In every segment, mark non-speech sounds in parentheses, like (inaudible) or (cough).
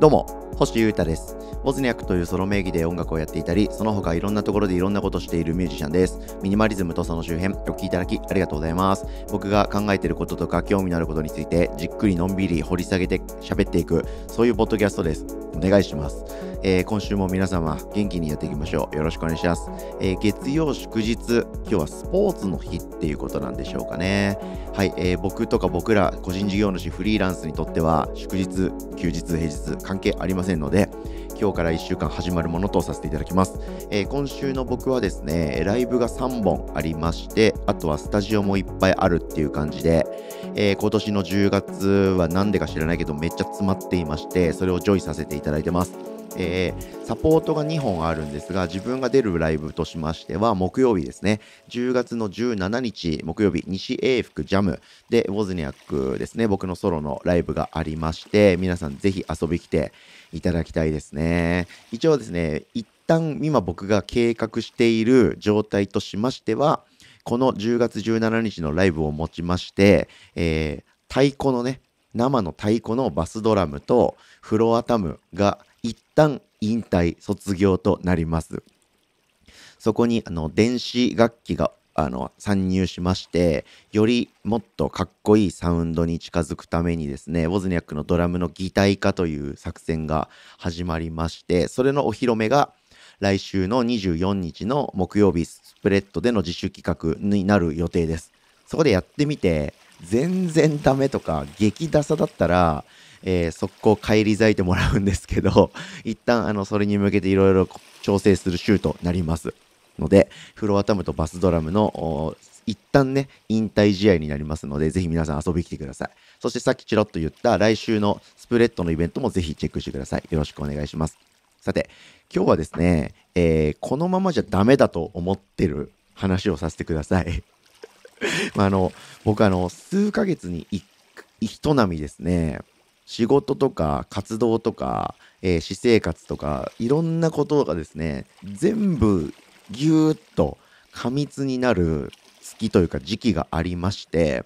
どうも星優太です。ボズニャクというソロ名義で音楽をやっていたり、その他いろんなところでいろんなことをしているミュージシャンです。ミニマリズムとその周辺、お聴きいただきありがとうございます。僕が考えていることとか興味のあることについて、じっくりのんびり掘り下げて喋っていく、そういうポッドキャストです。お願いします。えー、今週も皆様、元気にやっていきましょう。よろしくお願いします。えー、月曜祝日、今日はスポーツの日っていうことなんでしょうかね。はい、えー、僕とか僕ら、個人事業主、フリーランスにとっては、祝日、休日、平日、関係ありません。ませんので、今日から1週間始まるものとさせていただきます。えー、今週の僕はですね、ライブが3本ありまして、あとはスタジオもいっぱいあるっていう感じで、えー、今年の10月は何でか知らないけどめっちゃ詰まっていまして、それをジョイさせていただいてます。えー、サポートが2本あるんですが、自分が出るライブとしましては、木曜日ですね、10月の17日、木曜日、西英福ジャムで、ウォズニャックですね、僕のソロのライブがありまして、皆さんぜひ遊び来て、いただきたいですね。一応ですね、一旦今僕が計画している状態としましては、この10月17日のライブをもちまして、えー、太鼓のね、生の太鼓のバスドラムとフロアタムが一旦引退、卒業となります。そこにあの電子楽器があの参入しましてよりもっとかっこいいサウンドに近づくためにですねウォズニャックのドラムの擬態化という作戦が始まりましてそれのお披露目が来週の24日の木曜日スプレッドでの自主企画になる予定ですそこでやってみて全然ダメとか激ダサだったらえー、速攻返り咲いてもらうんですけど、一旦あのそれに向けていろいろ調整する週となります。ので、フロアタムとバスドラムの一旦ね、引退試合になりますので、ぜひ皆さん遊びに来てください。そしてさっきちらっと言った来週のスプレッドのイベントもぜひチェックしてください。よろしくお願いします。さて、今日はですね、えー、このままじゃダメだと思ってる話をさせてください。(laughs) まあ、あの、僕あの、数ヶ月に一並波ですね、仕事とか活動とか、えー、私生活とか、いろんなことがですね、全部ぎゅーっと過密になる月というか時期がありまして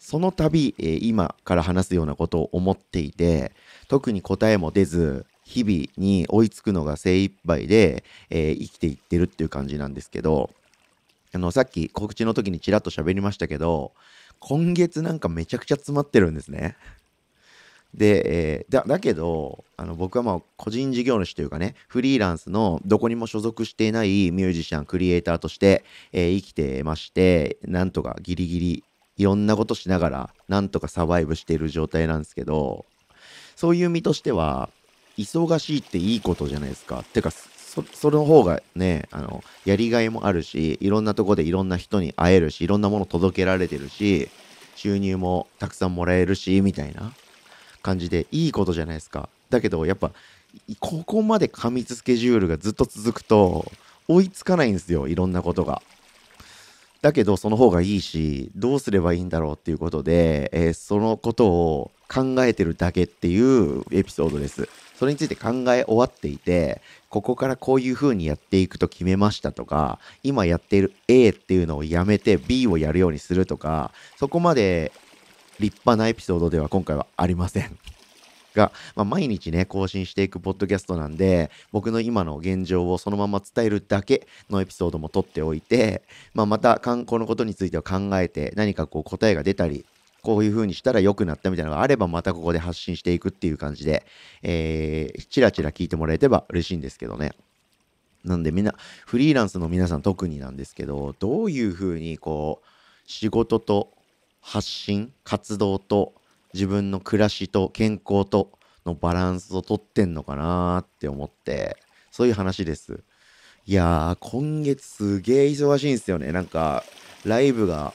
その度、えー、今から話すようなことを思っていて特に答えも出ず日々に追いつくのが精一杯で、えー、生きていってるっていう感じなんですけどあのさっき告知の時にちらっと喋りましたけど今月なんかめちゃくちゃ詰まってるんですね。で、えー、だだけどあの僕はまあ個人事業主というかねフリーランスのどこにも所属していないミュージシャンクリエイターとして、えー、生きてましてなんとかギリギリいろんなことしながらなんとかサバイブしている状態なんですけどそういう身としては忙しいっていいことじゃないですかてかそその方がねあのやりがいもあるしいろんなとこでいろんな人に会えるしいろんなもの届けられてるし収入もたくさんもらえるしみたいな感じでいいことじゃないですか。だけどやっぱここまで過密スケジュールがずっと続くと追いつかないんですよいろんなことが。だけどその方がいいしどうすればいいんだろうっていうことで、えー、そのことを考えてるだけっていうエピソードです。それについて考え終わっていてここからこういう風にやっていくと決めましたとか今やっている A っていうのをやめて B をやるようにするとかそこまで立派なエピソードでは今回はありません。が、まあ、毎日ね、更新していくポッドキャストなんで、僕の今の現状をそのまま伝えるだけのエピソードも撮っておいて、まあ、また観光のことについては考えて、何かこう答えが出たり、こういう風にしたら良くなったみたいなのがあれば、またここで発信していくっていう感じで、えー、チラチラ聞いてもらえれば嬉しいんですけどね。なんでみんな、フリーランスの皆さん特になんですけど、どういう風にこう、仕事と発信活動と自分の暮らしと健康とのバランスをとってんのかなって思ってそういう話ですいやー今月すげえ忙しいんですよねなんかライブが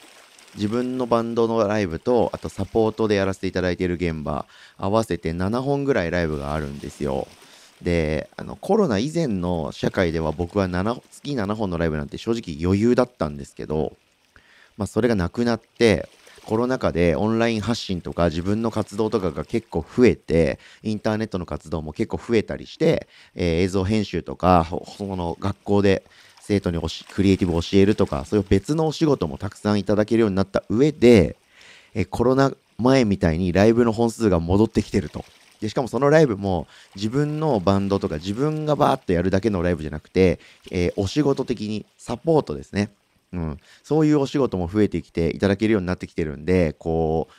自分のバンドのライブとあとサポートでやらせていただいている現場合わせて7本ぐらいライブがあるんですよであのコロナ以前の社会では僕は7月7本のライブなんて正直余裕だったんですけど、まあ、それがなくなってコロナ禍でオンライン発信とか自分の活動とかが結構増えて、インターネットの活動も結構増えたりして、えー、映像編集とか、その学校で生徒にクリエイティブを教えるとか、そういう別のお仕事もたくさんいただけるようになった上で、えー、コロナ前みたいにライブの本数が戻ってきてると。で、しかもそのライブも自分のバンドとか自分がバーッとやるだけのライブじゃなくて、えー、お仕事的にサポートですね。うん、そういうお仕事も増えてきていただけるようになってきてるんで、こう、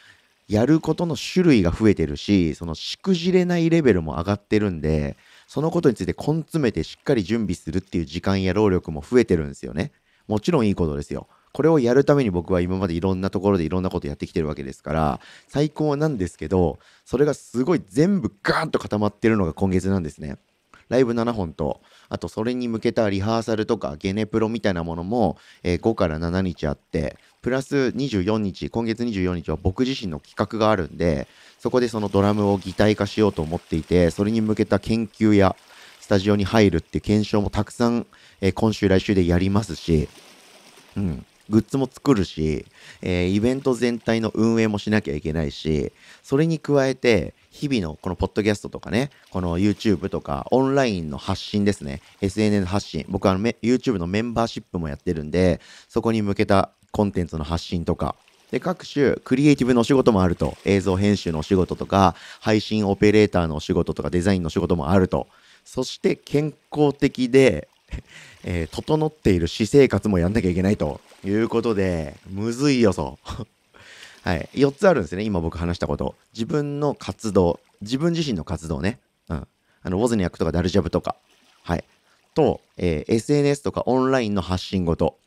やることの種類が増えてるし、そのしくじれないレベルも上がってるんで、そのことについて根詰めてしっかり準備するっていう時間や労力も増えてるんですよね。もちろんいいことですよ。これをやるために僕は今までいろんなところでいろんなことやってきてるわけですから、最高なんですけど、それがすごい全部ガーンと固まってるのが今月なんですね。ライブ7本と、あとそれに向けたリハーサルとかゲネプロみたいなものも、えー、5から7日あって、プラス24日、今月24日は僕自身の企画があるんで、そこでそのドラムを擬態化しようと思っていて、それに向けた研究やスタジオに入るっていう検証もたくさん、えー、今週来週でやりますし、うん。グッズも作るし、えー、イベント全体の運営もしなきゃいけないし、それに加えて、日々のこのポッドキャストとかね、この YouTube とか、オンラインの発信ですね。SNS 発信。僕は YouTube のメンバーシップもやってるんで、そこに向けたコンテンツの発信とか、で、各種、クリエイティブのお仕事もあると。映像編集のお仕事とか、配信オペレーターのお仕事とか、デザインの仕事もあると。そして、健康的で、(laughs) えー、整っている私生活もやんなきゃいけないということで、むずいよ、そう。(laughs) はい。4つあるんですね。今僕話したこと。自分の活動。自分自身の活動ね。うん。あの、ウォズニアックとかダルジャブとか。はい。と、えー、SNS とかオンラインの発信ごと。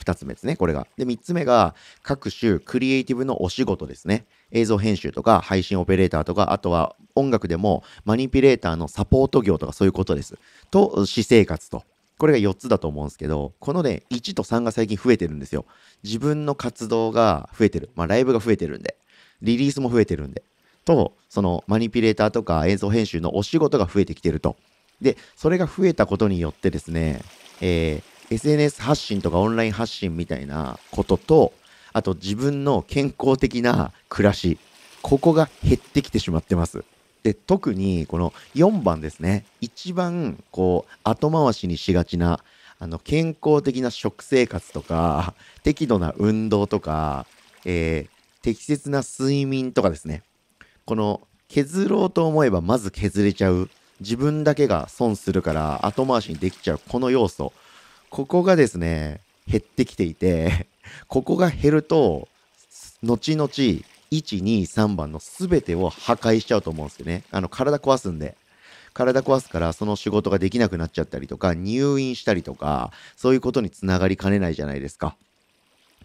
2つ目ですね。これが。で、3つ目が、各種クリエイティブのお仕事ですね。映像編集とか、配信オペレーターとか、あとは音楽でもマニピュレーターのサポート業とかそういうことです。と、私生活と。これが4つだと思うんですけど、このね、1と3が最近増えてるんですよ。自分の活動が増えてる。まあ、ライブが増えてるんで、リリースも増えてるんで、と、そのマニピュレーターとか演奏編集のお仕事が増えてきてると。で、それが増えたことによってですね、えー、SNS 発信とかオンライン発信みたいなことと、あと自分の健康的な暮らし、ここが減ってきてしまってます。で特にこの4番ですね一番こう後回しにしがちなあの健康的な食生活とか適度な運動とか、えー、適切な睡眠とかですねこの削ろうと思えばまず削れちゃう自分だけが損するから後回しにできちゃうこの要素ここがですね減ってきていてここが減ると後々1、2、3番の全てを破壊しちゃうと思うんですよね。あの、体壊すんで。体壊すからその仕事ができなくなっちゃったりとか、入院したりとか、そういうことにつながりかねないじゃないですか。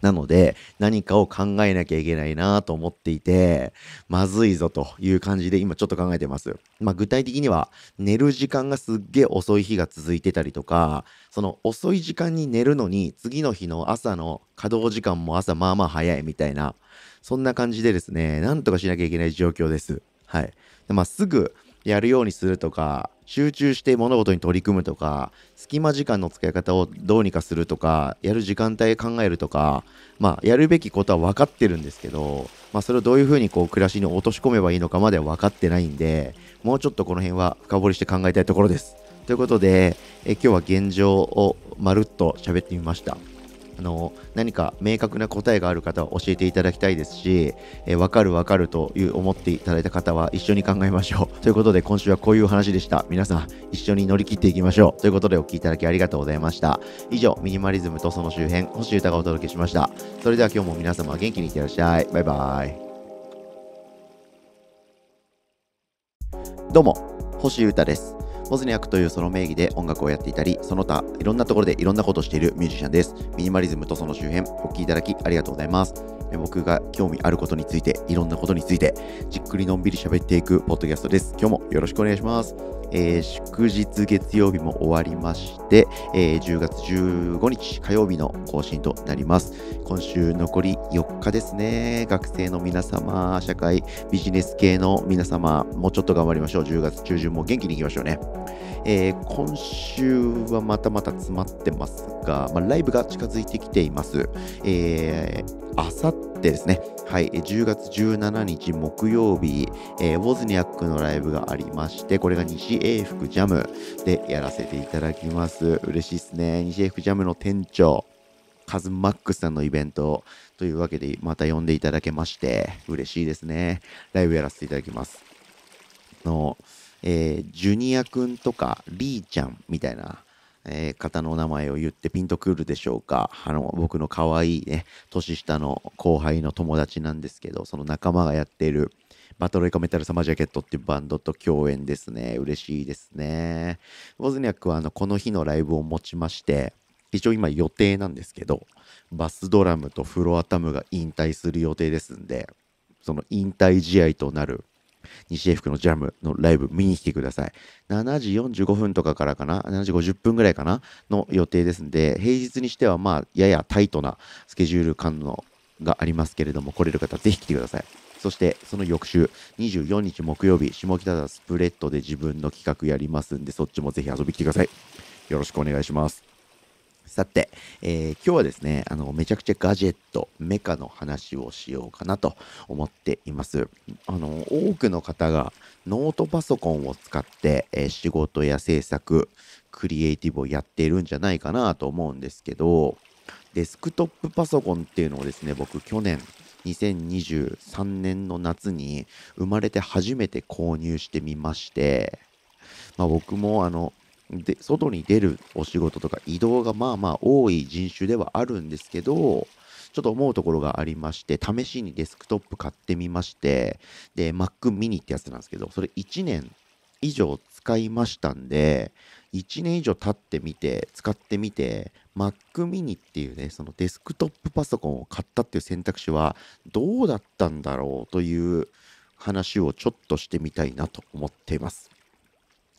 なので、何かを考えなきゃいけないなと思っていて、まずいぞという感じで今ちょっと考えてます。まあ具体的には、寝る時間がすっげえ遅い日が続いてたりとか、その遅い時間に寝るのに、次の日の朝の稼働時間も朝まあまあ早いみたいな、そんな感じでですね、なんとかしなきゃいけない状況です。はい。でまあ、すぐやるようにするとか、集中して物事に取り組むとか、隙間時間の使い方をどうにかするとか、やる時間帯考えるとか、まあ、やるべきことは分かってるんですけど、まあ、それをどういうふうにこう暮らしに落とし込めばいいのかまでは分かってないんで、もうちょっとこの辺は深掘りして考えたいところです。ということで、え今日は現状をまるっと喋ってみました。あの何か明確な答えがある方は教えていただきたいですし、えー、分かる分かるという思っていただいた方は一緒に考えましょう。(laughs) ということで今週はこういう話でした。皆さん一緒に乗り切っていきましょう。ということでお聴きいただきありがとうございました。以上、ミニマリズムとその周辺、星歌がお届けしました。それでは今日も皆様元気にいってらっしゃい。バイバイ。どうも、星歌です。ポズニャクというその名義で音楽をやっていたり、その他、いろんなところでいろんなことをしているミュージシャンです。ミニマリズムとその周辺、お聴きいただきありがとうございます。僕が興味あることについて、いろんなことについて、じっくりのんびり喋っていくポッドキャストです。今日もよろしくお願いします。えー、祝日月曜日も終わりまして、えー、10月15日火曜日の更新となります。今週残り4日ですね。学生の皆様、社会ビジネス系の皆様、もうちょっと頑張りましょう。10月中旬も元気にいきましょうね。えー、今週はまたまた詰まってますが、まあ、ライブが近づいてきています。えー、あさってですね、はい、10月17日木曜日、えー、ウォズニャックのライブがありまして、これが西英福ジャムでやらせていただきます。嬉しいですね。西英福ジャムの店長、カズマックスさんのイベントというわけで、また呼んでいただけまして、嬉しいですね。ライブやらせていただきます。の、えー、ジュニア君とかリーちゃんみたいな、えー、方の名前を言ってピンとくるでしょうかあの僕の可愛いね年下の後輩の友達なんですけどその仲間がやっているバトルエコメタルサマージャケットっていうバンドと共演ですね嬉しいですねウォズニャックはあのこの日のライブをもちまして一応今予定なんですけどバスドラムとフロアタムが引退する予定ですんでその引退試合となる西江福のジャムのライブ見に来てください。7時45分とかからかな、7時50分ぐらいかな、の予定ですんで、平日にしてはまあ、ややタイトなスケジュール感のがありますけれども、来れる方ぜひ来てください。そして、その翌週、24日木曜日、下北沢スプレッドで自分の企画やりますんで、そっちもぜひ遊びに来てください。よろしくお願いします。さて、えー、今日はですね、あの、めちゃくちゃガジェット、メカの話をしようかなと思っています。あの、多くの方がノートパソコンを使って、えー、仕事や制作、クリエイティブをやっているんじゃないかなと思うんですけど、デスクトップパソコンっていうのをですね、僕去年、2023年の夏に生まれて初めて購入してみまして、まあ、僕もあので外に出るお仕事とか移動がまあまあ多い人種ではあるんですけど、ちょっと思うところがありまして、試しにデスクトップ買ってみまして、で、Mac mini ってやつなんですけど、それ1年以上使いましたんで、1年以上経ってみて、使ってみて、Mac mini っていうね、そのデスクトップパソコンを買ったっていう選択肢はどうだったんだろうという話をちょっとしてみたいなと思っています。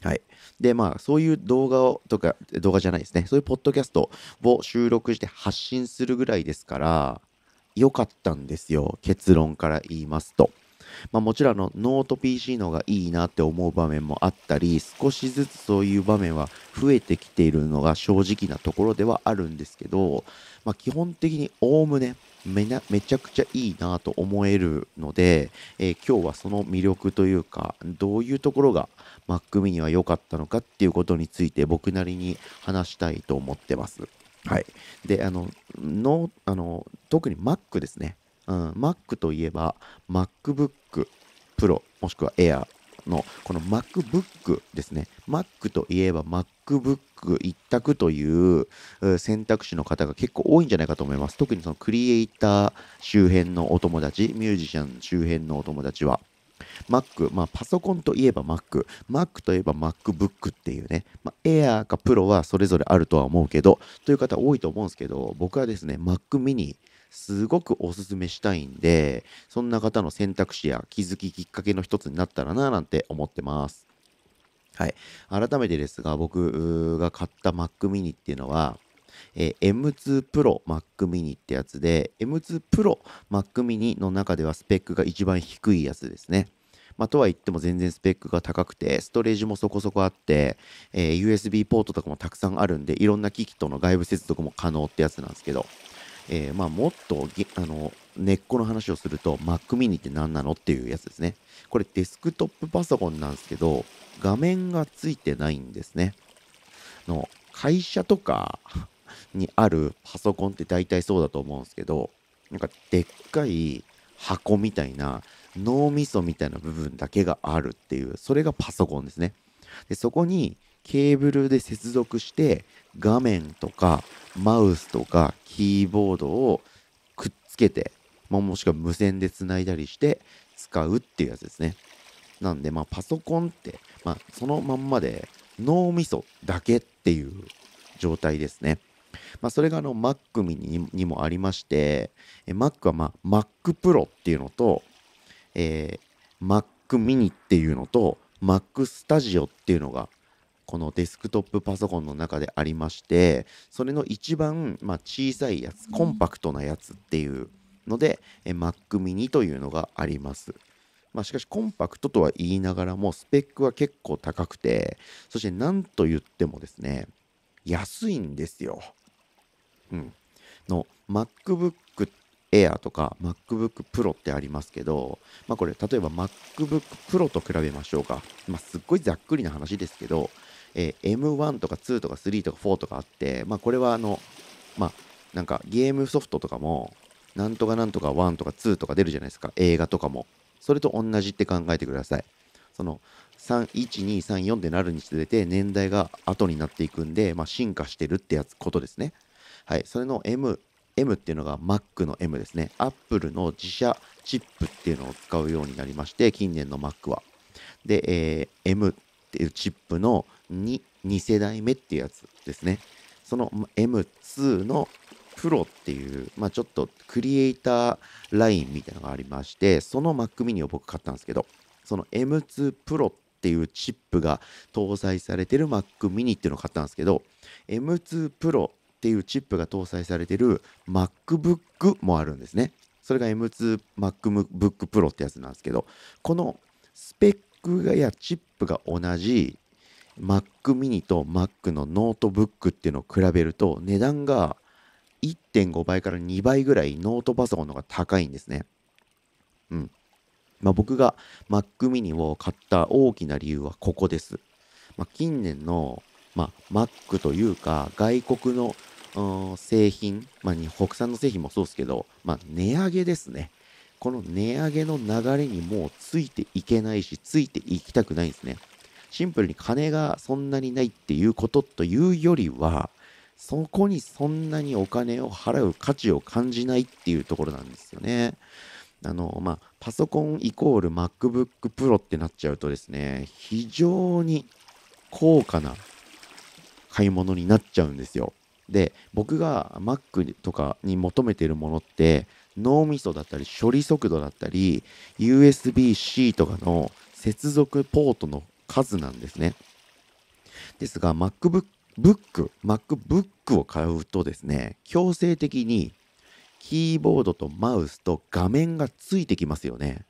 はい。で、まあ、そういう動画を、とか、動画じゃないですね。そういうポッドキャストを収録して発信するぐらいですから、良かったんですよ。結論から言いますと。まあ、もちろんのノート PC のがいいなって思う場面もあったり少しずつそういう場面は増えてきているのが正直なところではあるんですけど、まあ、基本的におおむねめなめちゃくちゃいいなと思えるので、えー、今日はその魅力というかどういうところが Mac mini は良かったのかっていうことについて僕なりに話したいと思ってます。はい、であののあの特に Mac ですね、うん、Mac といえば MacBook Pro もしくは Air のこの MacBook ですね。Mac といえば MacBook 一択という選択肢の方が結構多いんじゃないかと思います。特にそのクリエイター周辺のお友達、ミュージシャン周辺のお友達は。Mac、まあ、パソコンといえば Mac、Mac といえば MacBook っていうね、まあ、Air か Pro はそれぞれあるとは思うけど、という方多いと思うんですけど、僕はですね、Mac mini すごくおすすめしたいんで、そんな方の選択肢や気づききっかけの一つになったらななんて思ってます。はい。改めてですが、僕が買った Mac mini っていうのは、え M2 Pro Mac mini ってやつで、M2 Pro Mac mini の中ではスペックが一番低いやつですね。まあ、とは言っても全然スペックが高くて、ストレージもそこそこあって、えー、USB ポートとかもたくさんあるんで、いろんな機器との外部接続も可能ってやつなんですけど、えー、まあ、もっとあの根っこの話をすると Mac mini って何なのっていうやつですね。これデスクトップパソコンなんですけど、画面がついてないんですね。の会社とか (laughs) にあるパソコンって大体そうだと思うんですけど、なんかでっかい箱みたいな脳みそみたいな部分だけがあるっていう、それがパソコンですね。でそこにケーブルで接続して画面とかマウスとかキーボードをくっつけて、まあ、もしくは無線でつないだりして使うっていうやつですね。なんで、まあ、パソコンって、まあ、そのまんまで脳みそだけっていう状態ですね。まあ、それがあの Mac mini にもありまして、Mac はまあ Mac Pro っていうのと、えー、Mac mini っていうのと、Mac Studio っていうのがこのデスクトップパソコンの中でありましてそれの一番、まあ、小さいやつコンパクトなやつっていうのでえ Mac mini というのがあります。まあ、しかしコンパクトとは言いながらもスペックは結構高くてそして何と言ってもですね安いんですよ。うん、の MacBook Air とか MacBook Pro ってありますけど、まあ、これ例えば MacBook Pro と比べましょうか、まあ、すっごいざっくりな話ですけどえー、M1 とか2とか3とか4とかあって、まあ、これはあの、まあ、なんかゲームソフトとかも、なんとかなんとか1とか2とか出るじゃないですか。映画とかも。それと同じって考えてください。その、3、1、2、3、4ってなるにつれて、年代が後になっていくんで、まあ、進化してるってやつ、ことですね。はい。それの M、M っていうのが Mac の M ですね。Apple の自社チップっていうのを使うようになりまして、近年の Mac は。で、えー、M っていうチップのに2世代目っていうやつですね。その M2 のプロっていう、まあ、ちょっとクリエイターラインみたいなのがありまして、その Mac mini を僕買ったんですけど、その M2 プロっていうチップが搭載されてる Mac mini っていうのを買ったんですけど、M2 プロっていうチップが搭載されてる MacBook もあるんですね。それが M2MacBook Pro ってやつなんですけど、このスペックがやチップが同じ Mac mini と Mac のノートブックっていうのを比べると値段が1.5倍から2倍ぐらいノートパソコンの方が高いんですね。うん。まあ、僕が Mac mini を買った大きな理由はここです。まあ、近年の、まあ、Mac というか外国の製品、まあ、国産の製品もそうですけど、まあ、値上げですね。この値上げの流れにもうついていけないし、ついていきたくないんですね。シンプルに金がそんなにないっていうことというよりは、そこにそんなにお金を払う価値を感じないっていうところなんですよね。あの、まあ、パソコンイコール MacBook Pro ってなっちゃうとですね、非常に高価な買い物になっちゃうんですよ。で、僕が Mac とかに求めてるものって、脳みそだったり、処理速度だったり、USB-C とかの接続ポートの数なんですね。ですが、MacBook、MacBook を買うとですね、強制的にキーボードとマウスと画面がついてきますよね。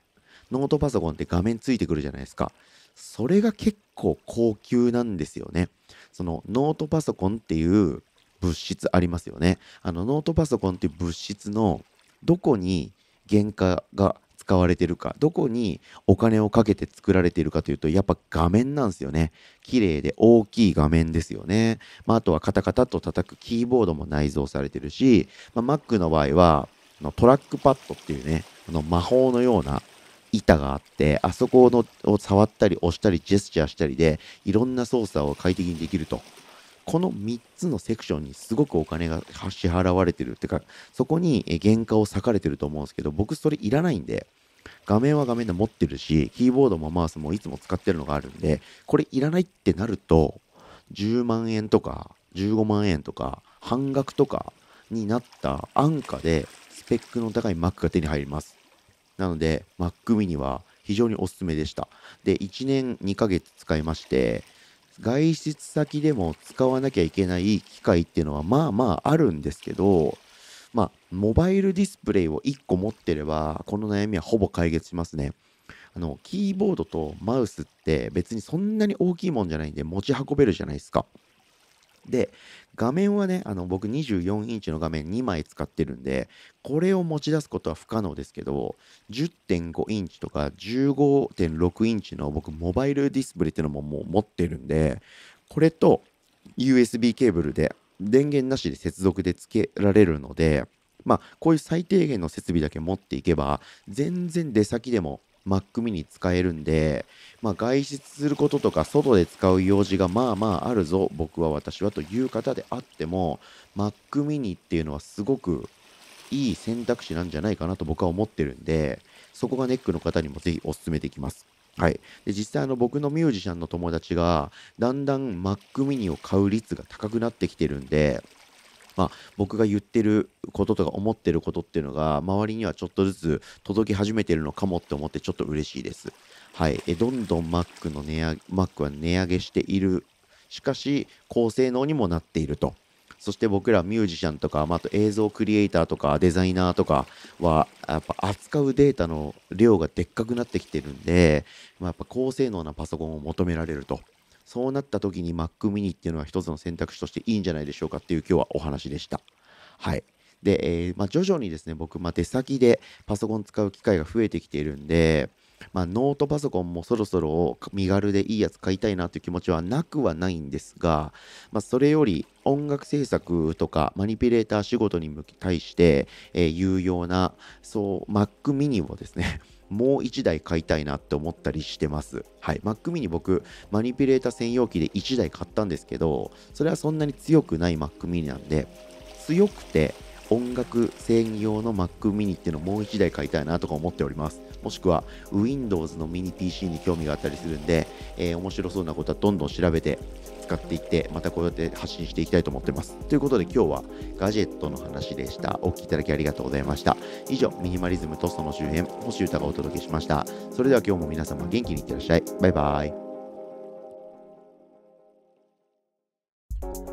ノートパソコンって画面ついてくるじゃないですか。それが結構高級なんですよね。そのノートパソコンっていう物質ありますよね。あのノートパソコンっていう物質のどこに原価が使われてるか、どこにお金をかけて作られているかというと、やっぱ画面なんですよね。綺麗で大きい画面ですよね。まあ、あとはカタカタと叩くキーボードも内蔵されてるし、まあ、Mac の場合は、トラックパッドっていうね、あの魔法のような板があって、あそこのを触ったり押したりジェスチャーしたりで、いろんな操作を快適にできると。この3つのセクションにすごくお金が支払われてるってか、そこに原価を割かれてると思うんですけど、僕それいらないんで、画面は画面で持ってるし、キーボードもマウスもいつも使ってるのがあるんで、これいらないってなると、10万円とか、15万円とか、半額とかになった安価で、スペックの高い Mac が手に入ります。なので、Mac mini は非常におすすめでした。で、1年2ヶ月使いまして、外出先でも使わなきゃいけない機械っていうのはまあまああるんですけど、まあ、モバイルディスプレイを1個持ってれば、この悩みはほぼ解決しますね。あの、キーボードとマウスって別にそんなに大きいもんじゃないんで持ち運べるじゃないですか。で、画面はね、あの僕24インチの画面2枚使ってるんで、これを持ち出すことは不可能ですけど、10.5インチとか15.6インチの僕、モバイルディスプレイっていうのももう持ってるんで、これと USB ケーブルで電源なしで接続で付けられるので、まあ、こういう最低限の設備だけ持っていけば、全然出先でも Mac mini 使えるんで、まあ、外出することとか外で使う用事がまあまああるぞ、僕は私はという方であっても、Mac mini っていうのはすごくいい選択肢なんじゃないかなと僕は思ってるんで、そこがネックの方にもぜひお勧めできます。はい、で実際あの僕のミュージシャンの友達がだんだん Mac mini を買う率が高くなってきてるんで、まあ、僕が言ってることとか思ってることっていうのが周りにはちょっとずつ届き始めてるのかもって思ってちょっと嬉しいです。はい、えどんどん Mac, の値上 Mac は値上げしているしかし高性能にもなっていると。そして僕らミュージシャンとか、まあ、と映像クリエイターとかデザイナーとかはやっぱ扱うデータの量がでっかくなってきてるんで、まあ、やっぱ高性能なパソコンを求められると。そうなった時に Mac mini っていうのは一つの選択肢としていいんじゃないでしょうかっていう今日はお話でした。はい。で、えー、まあ、徐々にですね、僕、まあ、出先でパソコン使う機会が増えてきているんで、まあ、ノートパソコンもそろそろ身軽でいいやつ買いたいなという気持ちはなくはないんですが、まあ、それより音楽制作とかマニピュレーター仕事に対して、えー、有用なそう Mac mini をですね (laughs) もう1台買いたいなって思ったりしてます。はい。Mac mini 僕、マニピュレーター専用機で1台買ったんですけど、それはそんなに強くない Mac mini なんで、強くて音楽専用の Mac mini っていうのをもう1台買いたいなとか思っております。もしくは Windows の mini PC に興味があったりするんで、えー、面白そうなことはどんどん調べて使っていって、またこうやって発信していきたいと思ってます。ということで今日はガジェットの話でした。お聴きいただきありがとうございました。以上、ミニマリズムとその周辺、星歌がお届けしました。それでは今日も皆様元気にいってらっしゃい。バイバイ。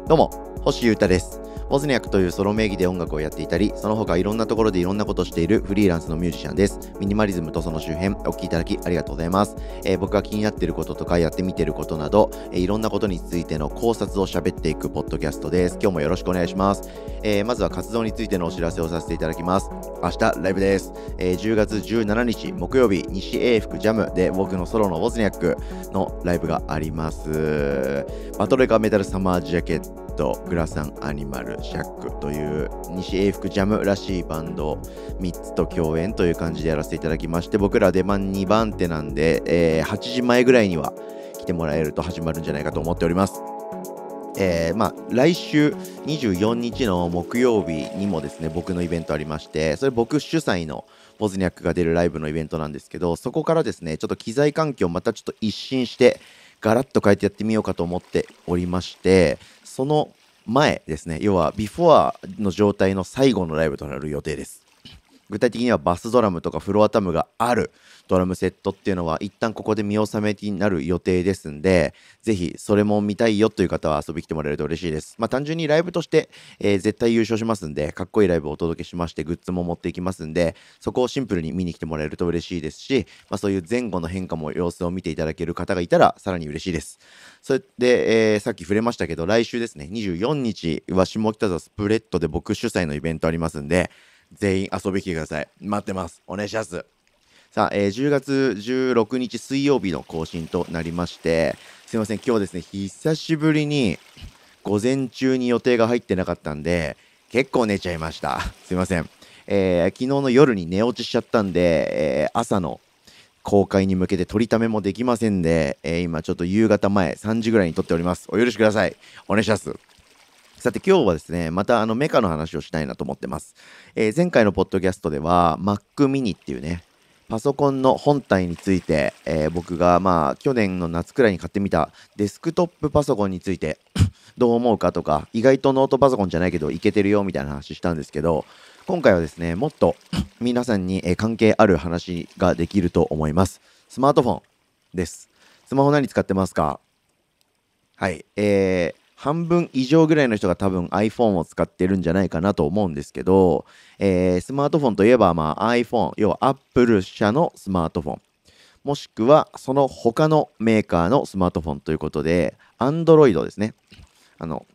どうも、星優太です。ボズニャックというソロ名義で音楽をやっていたり、その他いろんなところでいろんなことをしているフリーランスのミュージシャンです。ミニマリズムとその周辺、お聴きいただきありがとうございます。えー、僕が気になっていることとかやってみていることなど、えー、いろんなことについての考察を喋っていくポッドキャストです。今日もよろしくお願いします。えー、まずは活動についてのお知らせをさせていただきます。明日ライブです。えー、10月17日木曜日、西英福ジャムで僕のソロのボズニャックのライブがあります。バトルカメタルサマージャケットグラサンアニマルシャックという西英福ジャムらしいバンド3つと共演という感じでやらせていただきまして僕ら出番2番手なんで、えー、8時前ぐらいには来てもらえると始まるんじゃないかと思っております。えー、まあ、来週24日の木曜日にもですね僕のイベントありましてそれ僕主催のポズニャックが出るライブのイベントなんですけどそこからですねちょっと機材環境またちょっと一新してガラッと変えてやってみようかと思っておりまして、その前ですね、要はビフォアの状態の最後のライブとなる予定です。具体的にはバスドラムとかフロアタムがあるドラムセットっていうのは一旦ここで見納めになる予定ですんで、ぜひそれも見たいよという方は遊び来てもらえると嬉しいです。まあ単純にライブとして、えー、絶対優勝しますんで、かっこいいライブをお届けしまして、グッズも持っていきますんで、そこをシンプルに見に来てもらえると嬉しいですし、まあそういう前後の変化も様子を見ていただける方がいたらさらに嬉しいです。それで、えー、さっき触れましたけど、来週ですね、24日は下北沢スプレッドで僕主催のイベントありますんで、全員遊び来てください。待ってます。お願いします。さあ、えー、10月16日水曜日の更新となりまして、すいません、今日ですね、久しぶりに午前中に予定が入ってなかったんで、結構寝ちゃいました。すいません。えー、昨日の夜に寝落ちしちゃったんで、えー、朝の公開に向けて取りためもできませんで、えー、今ちょっと夕方前3時ぐらいに撮っております。お許しください。お願いします。さて今日はですね、またあのメカの話をしたいなと思ってます。えー、前回のポッドキャストでは Mac mini っていうね、パソコンの本体について、えー、僕がまあ去年の夏くらいに買ってみたデスクトップパソコンについて (coughs) どう思うかとか意外とノートパソコンじゃないけどいけてるよみたいな話したんですけど今回はですねもっと (coughs) 皆さんに、え関係ある話ができると思いますスマートフォンですスマホ何使ってますかはいえー、半分以上ぐらいの人が多分 iPhone を使ってるんじゃないかなと思うんですけど、えー、スマートフォンといえば、まあ、iPhone、要は Apple 社のスマートフォン、もしくはその他のメーカーのスマートフォンということで、Android ですね。あの、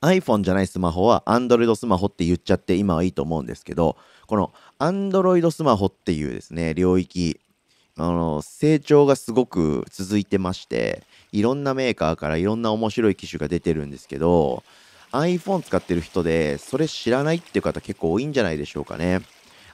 iPhone じゃないスマホは Android スマホって言っちゃって今はいいと思うんですけど、この Android スマホっていうですね、領域、あの、成長がすごく続いてまして、いろんなメーカーからいろんな面白い機種が出てるんですけど、iPhone 使ってる人で、それ知らないっていう方結構多いんじゃないでしょうかね。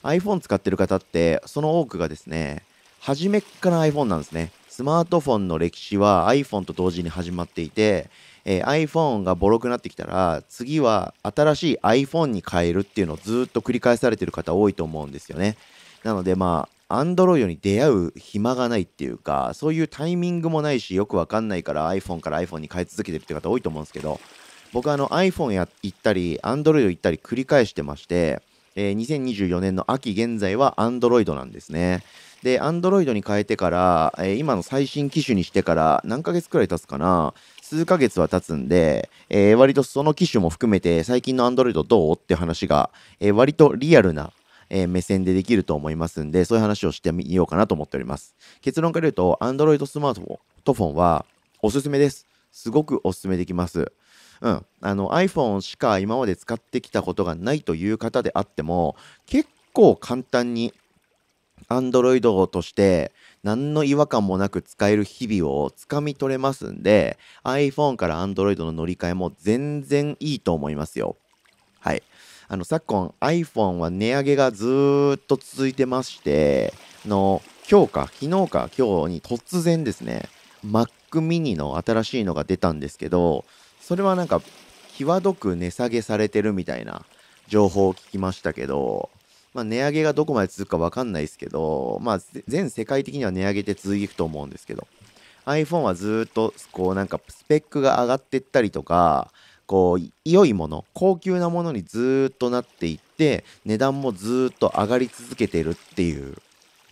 iPhone 使ってる方って、その多くがですね、初めっから iPhone なんですね。スマートフォンの歴史は iPhone と同時に始まっていて、えー、iPhone がボロくなってきたら、次は新しい iPhone に変えるっていうのをずっと繰り返されてる方多いと思うんですよね。なのでまアンドロイドに出会う暇がないっていうか、そういうタイミングもないし、よくわかんないから iPhone から iPhone に変え続けてるって方多いと思うんですけど、僕はあの iPhone や行ったり、Android 行ったり繰り返してまして、えー、2024年の秋現在は Android なんですね。で、Android に変えてから、えー、今の最新機種にしてから何ヶ月くらい経つかな数ヶ月は経つんで、えー、割とその機種も含めて最近の Android どうって話が、えー、割とリアルなえー、目線でできると思いますんで、そういう話をしてみようかなと思っております。結論から言うと、Android スマートフォンはおすすめです。すごくおすすめできます。うん、あの iPhone しか今まで使ってきたことがないという方であっても結構簡単に Android として何の違和感もなく使える日々をつかみ取れますんで iPhone から Android の乗り換えも全然いいと思いますよ。はい。あの、昨今 iPhone は値上げがずっと続いてまして、の、今日か、昨日か、今日に突然ですね、Mac mini の新しいのが出たんですけど、それはなんか、際どく値下げされてるみたいな情報を聞きましたけど、まあ、値上げがどこまで続くかわかんないですけど、まあ、全世界的には値上げって続いていくと思うんですけど、iPhone はずっと、こうなんか、スペックが上がってったりとか、こう良いもの高級なものにずっとなっていって値段もずっと上がり続けてるっていう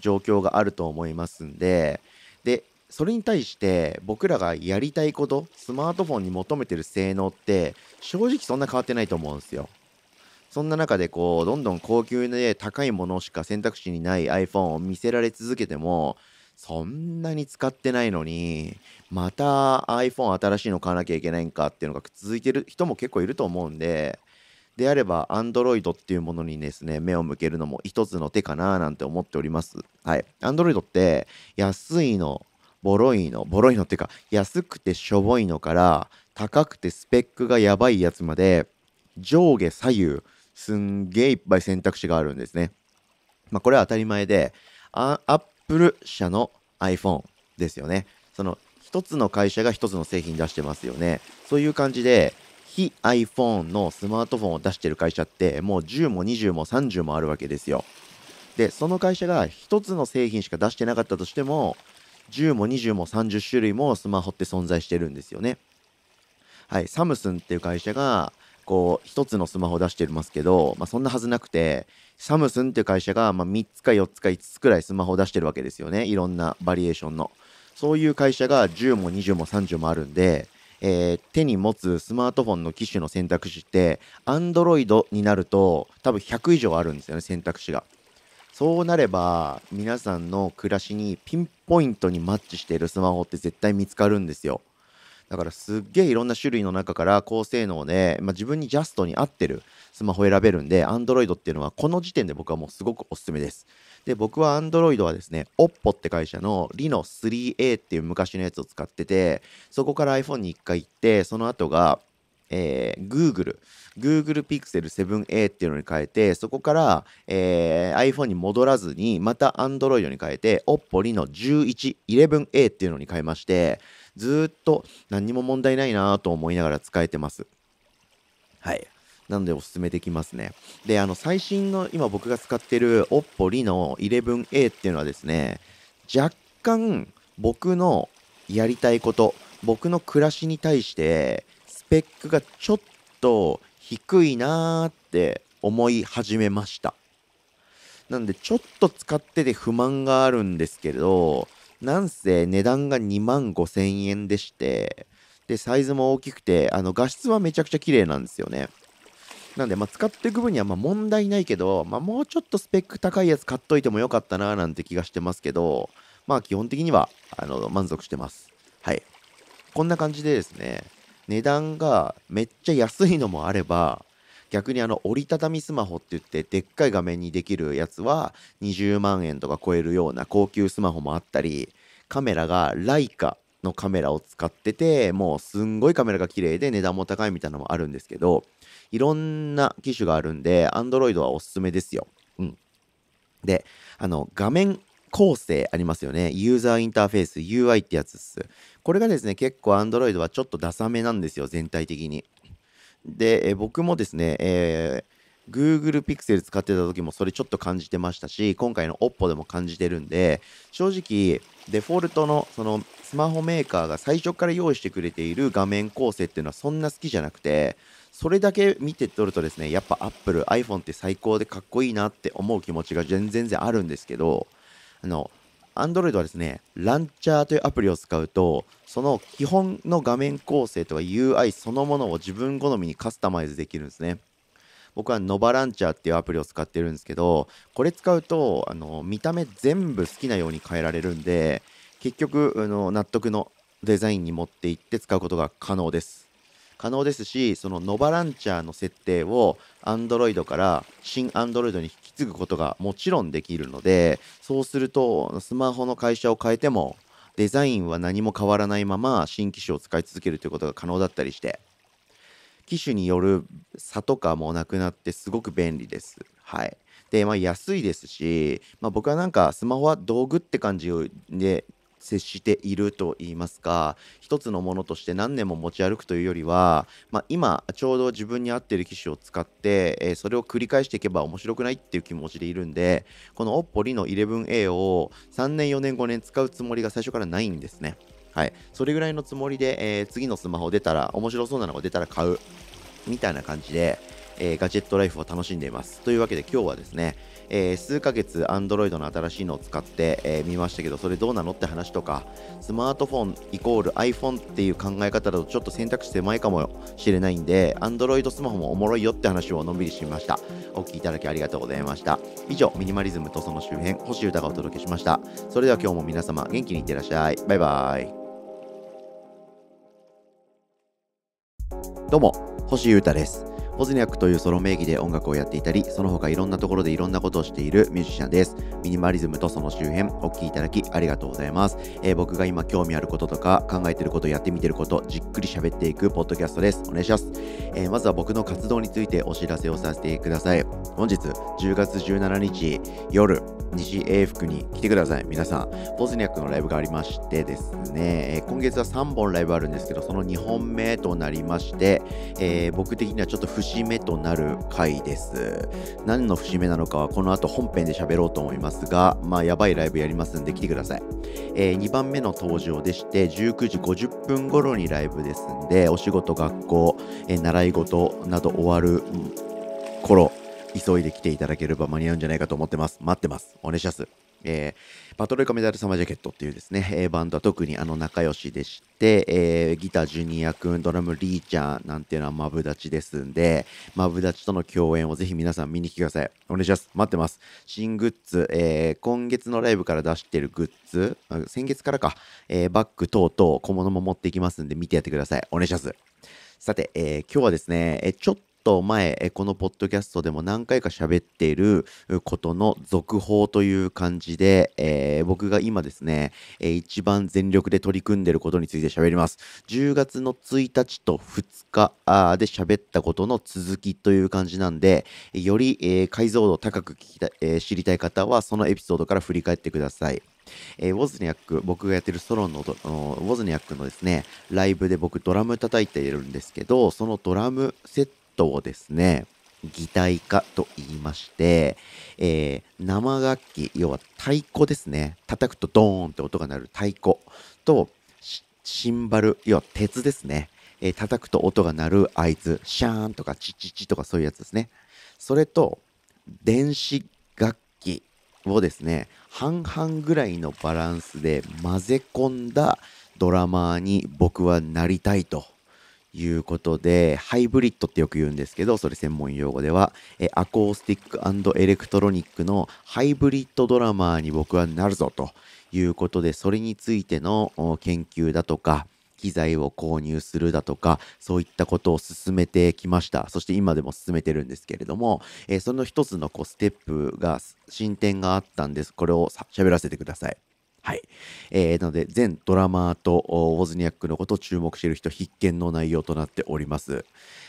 状況があると思いますんででそれに対して僕らがやりたいことスマートフォンに求めてる性能って正直そんな変わってないと思うんですよそんな中でこうどんどん高級で高いものしか選択肢にない iPhone を見せられ続けてもそんなに使ってないのに、また iPhone 新しいの買わなきゃいけないんかっていうのが続いてる人も結構いると思うんで、であれば Android っていうものにですね、目を向けるのも一つの手かななんて思っております。はい。Android って安いの、ボロいの、ボロいのっていうか、安くてしょぼいのから、高くてスペックがやばいやつまで、上下左右、すんげえいっぱい選択肢があるんですね。まあ、これは当たり前で、アッ Apple 社の iPhone ですよね。その一つの会社が一つの製品出してますよね。そういう感じで、非 iPhone のスマートフォンを出してる会社ってもう10も20も30もあるわけですよ。で、その会社が一つの製品しか出してなかったとしても、10も20も30種類もスマホって存在してるんですよね。はい、サムスンっていう会社が、こう、一つのスマホを出してますけど、まあ、そんなはずなくて、サムスンっていう会社が、ま3つか4つか5つくらいスマホを出してるわけですよね。いろんなバリエーションの。そういう会社が10も20も30もあるんで、えー、手に持つスマートフォンの機種の選択肢って、Android になると多分100以上あるんですよね、選択肢が。そうなれば、皆さんの暮らしにピンポイントにマッチしているスマホって絶対見つかるんですよ。だからすっげえいろんな種類の中から高性能で、まあ、自分にジャストに合ってるスマホ選べるんで、Android っていうのはこの時点で僕はもうすごくおすすめです。で、僕は Android はですね、Oppo って会社のリノ n o 3 a っていう昔のやつを使ってて、そこから iPhone に1回行って、その後が、えー、Google、Google Pixel 7A っていうのに変えて、そこから、えー、iPhone に戻らずに、また Android に変えて、Oppo ノ e n o 1 1 11A っていうのに変えまして、ずっと何にも問題ないなと思いながら使えてます。はい。なのでおすすめできますね。で、あの、最新の今僕が使ってる Oppo r e 11A っていうのはですね、若干僕のやりたいこと、僕の暮らしに対してスペックがちょっと低いなーって思い始めました。なんでちょっと使ってて不満があるんですけど、なんせ値段が2万5千円でして、で、サイズも大きくて、あの、画質はめちゃくちゃ綺麗なんですよね。なんで、まあ、使っていく分にはま問題ないけど、まあ、もうちょっとスペック高いやつ買っといてもよかったななんて気がしてますけど、まあ、基本的には、あの、満足してます。はい。こんな感じでですね、値段がめっちゃ安いのもあれば、逆にあの折りたたみスマホって言ってでっかい画面にできるやつは20万円とか超えるような高級スマホもあったりカメラがライカのカメラを使っててもうすんごいカメラが綺麗で値段も高いみたいなのもあるんですけどいろんな機種があるんで Android はおすすめですよ。うん、であの画面構成ありますよね。ユーザーインターフェース UI ってやつっす。これがですね、結構 Android はちょっとダサめなんですよ、全体的に。で、え僕もですね、えー、Google Pixel 使ってた時もそれちょっと感じてましたし、今回の Oppo でも感じてるんで、正直、デフォルトのそのスマホメーカーが最初から用意してくれている画面構成っていうのはそんな好きじゃなくて、それだけ見て取るとですね、やっぱ Apple、iPhone って最高でかっこいいなって思う気持ちが全然あるんですけど、あの、Android はですね、ランチャーというアプリを使うと、その基本の画面構成とか UI そのものを自分好みにカスタマイズできるんですね。僕は Nova ランチャーっていうアプリを使ってるんですけど、これ使うと、あの、見た目全部好きなように変えられるんで、結局、あの納得のデザインに持っていって使うことが可能です。可能ですし、そのノバランチャーの設定を Android から新 Android に引き継ぐことがもちろんできるので、そうするとスマホの会社を変えてもデザインは何も変わらないまま新機種を使い続けるということが可能だったりして、機種による差とかもなくなってすごく便利です。はい。で、まあ安いですし、まあ僕はなんかスマホは道具って感じで接していると言いますか一つのものとして何年も持ち歩くというよりは、まあ、今ちょうど自分に合ってる機種を使って、えー、それを繰り返していけば面白くないっていう気持ちでいるんでこの OPPO Reno 11A を3年4年5年使うつもりが最初からないんですねはいそれぐらいのつもりで、えー、次のスマホ出たら面白そうなのが出たら買うみたいな感じで、えー、ガジェットライフを楽しんでいますというわけで今日はですねえー、数ヶ月 Android の新しいのを使って、えー、見ましたけどそれどうなのって話とかスマートフォンイコール iPhone っていう考え方だとちょっと選択肢狭いかもしれないんで Android スマホもおもろいよって話をのんびりしましたお聴きいただきありがとうございました以上ミニマリズムとその周辺星歌がお届けしましたそれでは今日も皆様元気にいってらっしゃいバイバイどうも星優太ですポズニャックというソロ名義で音楽をやっていたり、その他いろんなところでいろんなことをしているミュージシャンです。ミニマリズムとその周辺、お聴きいただきありがとうございます。えー、僕が今興味あることとか、考えてること、やってみてること、じっくり喋っていくポッドキャストです。お願いします。えー、まずは僕の活動についてお知らせをさせてください。本日、10月17日夜、西英福に来てください。皆さん、ポズニャックのライブがありましてですね、えー、今月は3本ライブあるんですけど、その2本目となりまして、え僕的にはちょっと不節目となる回です。何の節目なのかはこの後本編で喋ろうと思いますが、まあやばいライブやりますんで来てください。えー、2番目の登場でして、19時50分頃にライブですんで、お仕事、学校、えー、習い事など終わる頃、急いで来ていただければ間に合うんじゃないかと思ってます。待ってます。お願いします。えーパトロイカメダル様ジャケットっていうですね、えー、バンドは特にあの仲良しでして、えー、ギタージュニア君、ドラムリーちゃんなんていうのはマブダチですんで、マブダチとの共演をぜひ皆さん見に来てください。お願いします。待ってます。新グッズ、えー、今月のライブから出してるグッズ、先月からか、えー、バッグ等々小物も持っていきますんで見てやってください。お願いします。さて、えー、今日はですね、えちょっと前、このポッドキャストでも何回か喋っていることの続報という感じで、えー、僕が今ですね、えー、一番全力で取り組んでいることについて喋ります。10月の1日と2日で喋ったことの続きという感じなんで、より、えー、解像度高く聞きた、えー、知りたい方は、そのエピソードから振り返ってください。えー、ウォズニャック、僕がやってるソロのウォズニャックのですね、ライブで僕ドラム叩いているんですけど、そのドラムセットトをですね、擬態化と言いまして、えー、生楽器、要は太鼓ですね。叩くとドーンって音が鳴る太鼓と、シンバル、要は鉄ですね。えー、叩くと音が鳴る合図、シャーンとかチチチとかそういうやつですね。それと、電子楽器をですね、半々ぐらいのバランスで混ぜ込んだドラマーに僕はなりたいということで、ハイブリッドってよく言うんですけど、それ専門用語では、えアコースティックエレクトロニックのハイブリッドドラマーに僕はなるぞということで、それについての研究だとか、機材を購入するだとか、そういったことを進めてきました。そして今でも進めてるんですけれども、えその一つのこうステップが、進展があったんです。これを喋らせてください。はい。えー、なので、全ドラマーとウォズニアックのことを注目している人必見の内容となっております。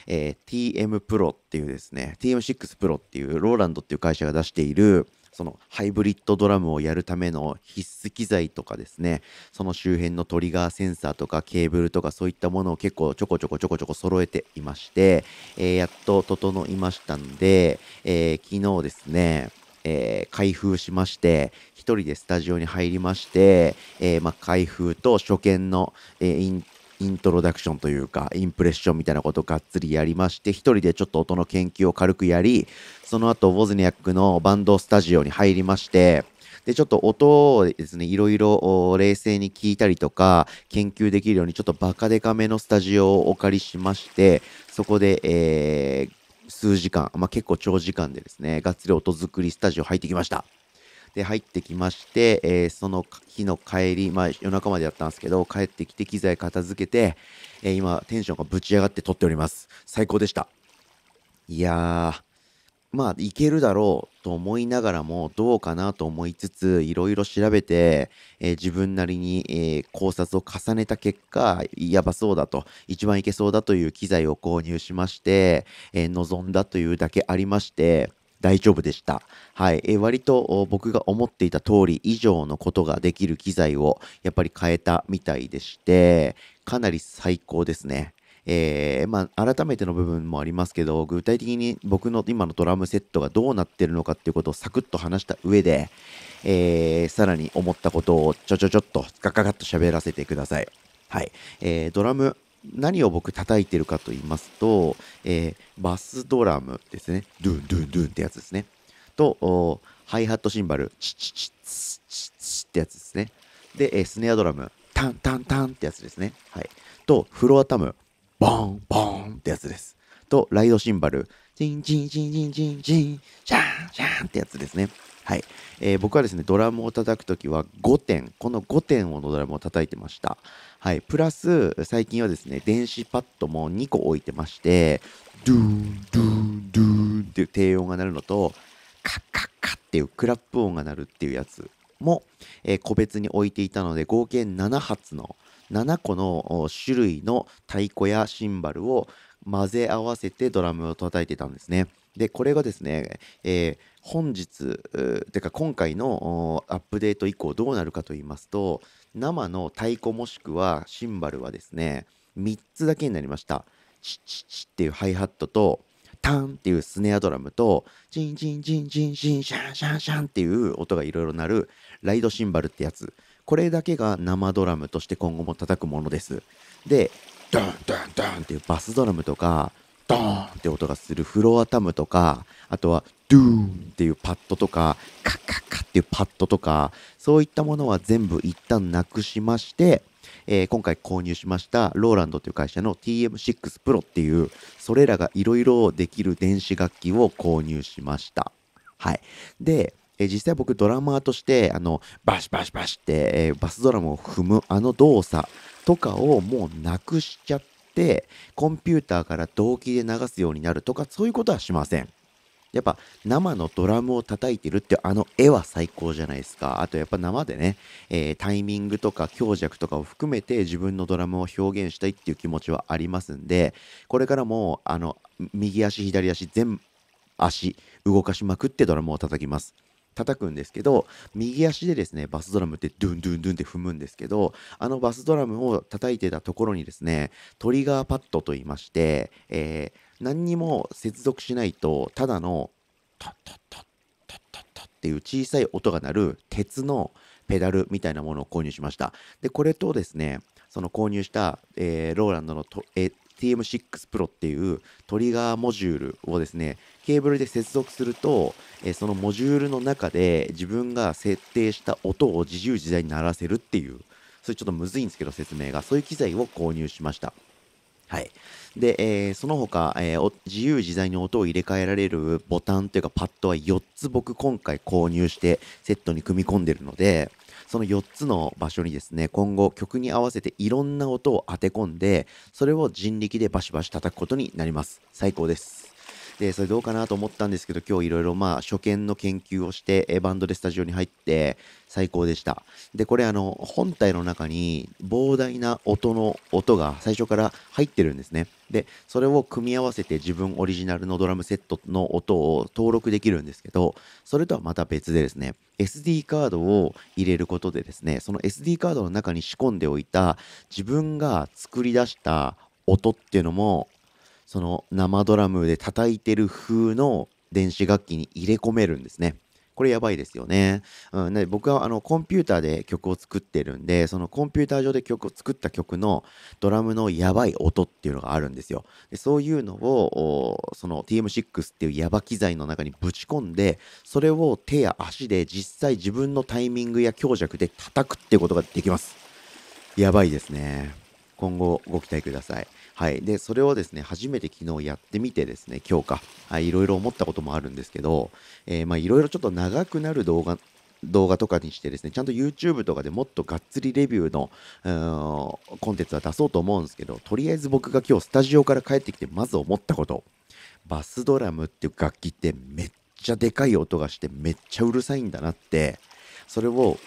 えー、TM プロっていうですね、TM6 プロっていう、ローランドっていう会社が出している、そのハイブリッドドラムをやるための必須機材とかですね、その周辺のトリガーセンサーとかケーブルとかそういったものを結構ちょこちょこちょこちょこ揃えていまして、えー、やっと整いましたんで、えー、昨日ですね、えー、開封しまして、人でスタジオに入りまして、えー、まあ、開封と初見の、えー、インイントロダクションというか、インプレッションみたいなことをがっつりやりまして、一人でちょっと音の研究を軽くやり、その後、ウォズニャックのバンドスタジオに入りまして、で、ちょっと音をですね、いろいろ冷静に聞いたりとか、研究できるように、ちょっとバカデカめのスタジオをお借りしまして、そこで、えー、数時間、まあ、結構長時間でですね、がっつり音作りスタジオ入ってきました。で、入ってきまして、えー、その日の帰り、まあ、夜中までやったんですけど、帰ってきて機材片付けて、えー、今、テンションがぶち上がって撮っております。最高でした。いやー、まあ、いけるだろうと思いながらも、どうかなと思いつつ、いろいろ調べて、えー、自分なりに、えー、考察を重ねた結果、やばそうだと、一番いけそうだという機材を購入しまして、えー、望んだというだけありまして、大丈夫でした。はい。えー、割と僕が思っていた通り以上のことができる機材をやっぱり変えたみたいでして、かなり最高ですね。えー、まあ、改めての部分もありますけど、具体的に僕の今のドラムセットがどうなってるのかっていうことをサクッと話した上で、えー、さらに思ったことをちょちょちょっとガガガッと喋らせてください。はい。えー、ドラム、何を僕叩いてるかと言いますと、えー、バスドラムですね。ドゥンドゥンドゥンってやつですね。と、ハイハットシンバル、チチチチチチってやつですね。で、えー、スネアドラム、タンタンタンってやつですね。はい。と、フロアタム、ボーンボーンってやつです。と、ライドシンバル、チンチンチンチンチンチン、シャンシャンってやつですね。はいえー、僕はですねドラムを叩く時は5点この5点をのドラムを叩いてました、はい、プラス最近はですね電子パッドも2個置いてましてドゥーンドゥーンドゥーンっていう低音が鳴るのとカッカッカッっていうクラップ音が鳴るっていうやつも、えー、個別に置いていたので合計7発の7個の種類の太鼓やシンバルを混ぜ合わせてドラムを叩いてたんですね。でこれがですね、えー本日てか今回のアップデート以降どうなるかと言いますと生の太鼓もしくはシンバルはですね3つだけになりましたチッチッチッっていうハイハットとタンっていうスネアドラムとチンチンチンチンジンシャンシャンシャンっていう音がいろいろ鳴るライドシンバルってやつこれだけが生ドラムとして今後も叩くものですでドンドンドンっていうバスドラムとかドーンって音がするフロアタムとかあとはドゥーンっていうパッドとか、カッカッカっていうパッドとか、そういったものは全部一旦なくしまして、えー、今回購入しましたローランドという会社の TM6 Pro っていう、それらがいろいろできる電子楽器を購入しました。はい。で、えー、実際僕ドラマーとして、あの、バシバシバシって、えー、バスドラムを踏むあの動作とかをもうなくしちゃって、コンピューターから同期で流すようになるとか、そういうことはしません。やっぱ生のドラムを叩いてるってあの絵は最高じゃないですか。あとやっぱ生でね、えー、タイミングとか強弱とかを含めて自分のドラムを表現したいっていう気持ちはありますんで、これからもあの右足左足全足動かしまくってドラムを叩きます。叩くんですけど右足でですねバスドラムってドゥンドゥンドゥンって踏むんですけどあのバスドラムを叩いてたところにですねトリガーパッドと言いまして、えー、何にも接続しないと、ただの、タッタッタッタッタッタッっていう小さい音が鳴る鉄のペダルみたいなものを購入しました。で、これとですね、その購入した、えー、ローランドのと、えー TM6 Pro っていうトリガーモジュールをですね、ケーブルで接続すると、えー、そのモジュールの中で自分が設定した音を自由自在に鳴らせるっていう、それちょっとむずいんですけど説明が、そういう機材を購入しました。はい。で、えー、その他、えー、自由自在に音を入れ替えられるボタンというかパッドは4つ僕今回購入してセットに組み込んでるので、その4つの場所にですね、今後曲に合わせていろんな音を当て込んで、それを人力でバシバシ叩くことになります。最高です。で、それどうかなと思ったんですけど、今日いろいろまあ、初見の研究をして、バンドでスタジオに入って、最高でした。で、これあの、本体の中に膨大な音の音が最初から入ってるんですね。で、それを組み合わせて自分オリジナルのドラムセットの音を登録できるんですけど、それとはまた別でですね、SD カードを入れることでですね、その SD カードの中に仕込んでおいた自分が作り出した音っていうのもその生ドラムで叩いてる風の電子楽器に入れ込めるんですね。これやばいですよね。うん、で僕はあのコンピューターで曲を作ってるんで、そのコンピューター上で曲を作った曲のドラムのやばい音っていうのがあるんですよ。でそういうのを、その TM6 っていうやば機材の中にぶち込んで、それを手や足で実際自分のタイミングや強弱で叩くってことができます。やばいですね。今後ご期待ください。はい。で、それをですね、初めて昨日やってみてですね、今日か、はい、いろいろ思ったこともあるんですけど、えー、まあ、いろいろちょっと長くなる動画、動画とかにしてですね、ちゃんと YouTube とかでもっとがっつりレビューのーコンテンツは出そうと思うんですけど、とりあえず僕が今日スタジオから帰ってきてまず思ったこと、バスドラムっていう楽器ってめっちゃでかい音がしてめっちゃうるさいんだなって、それを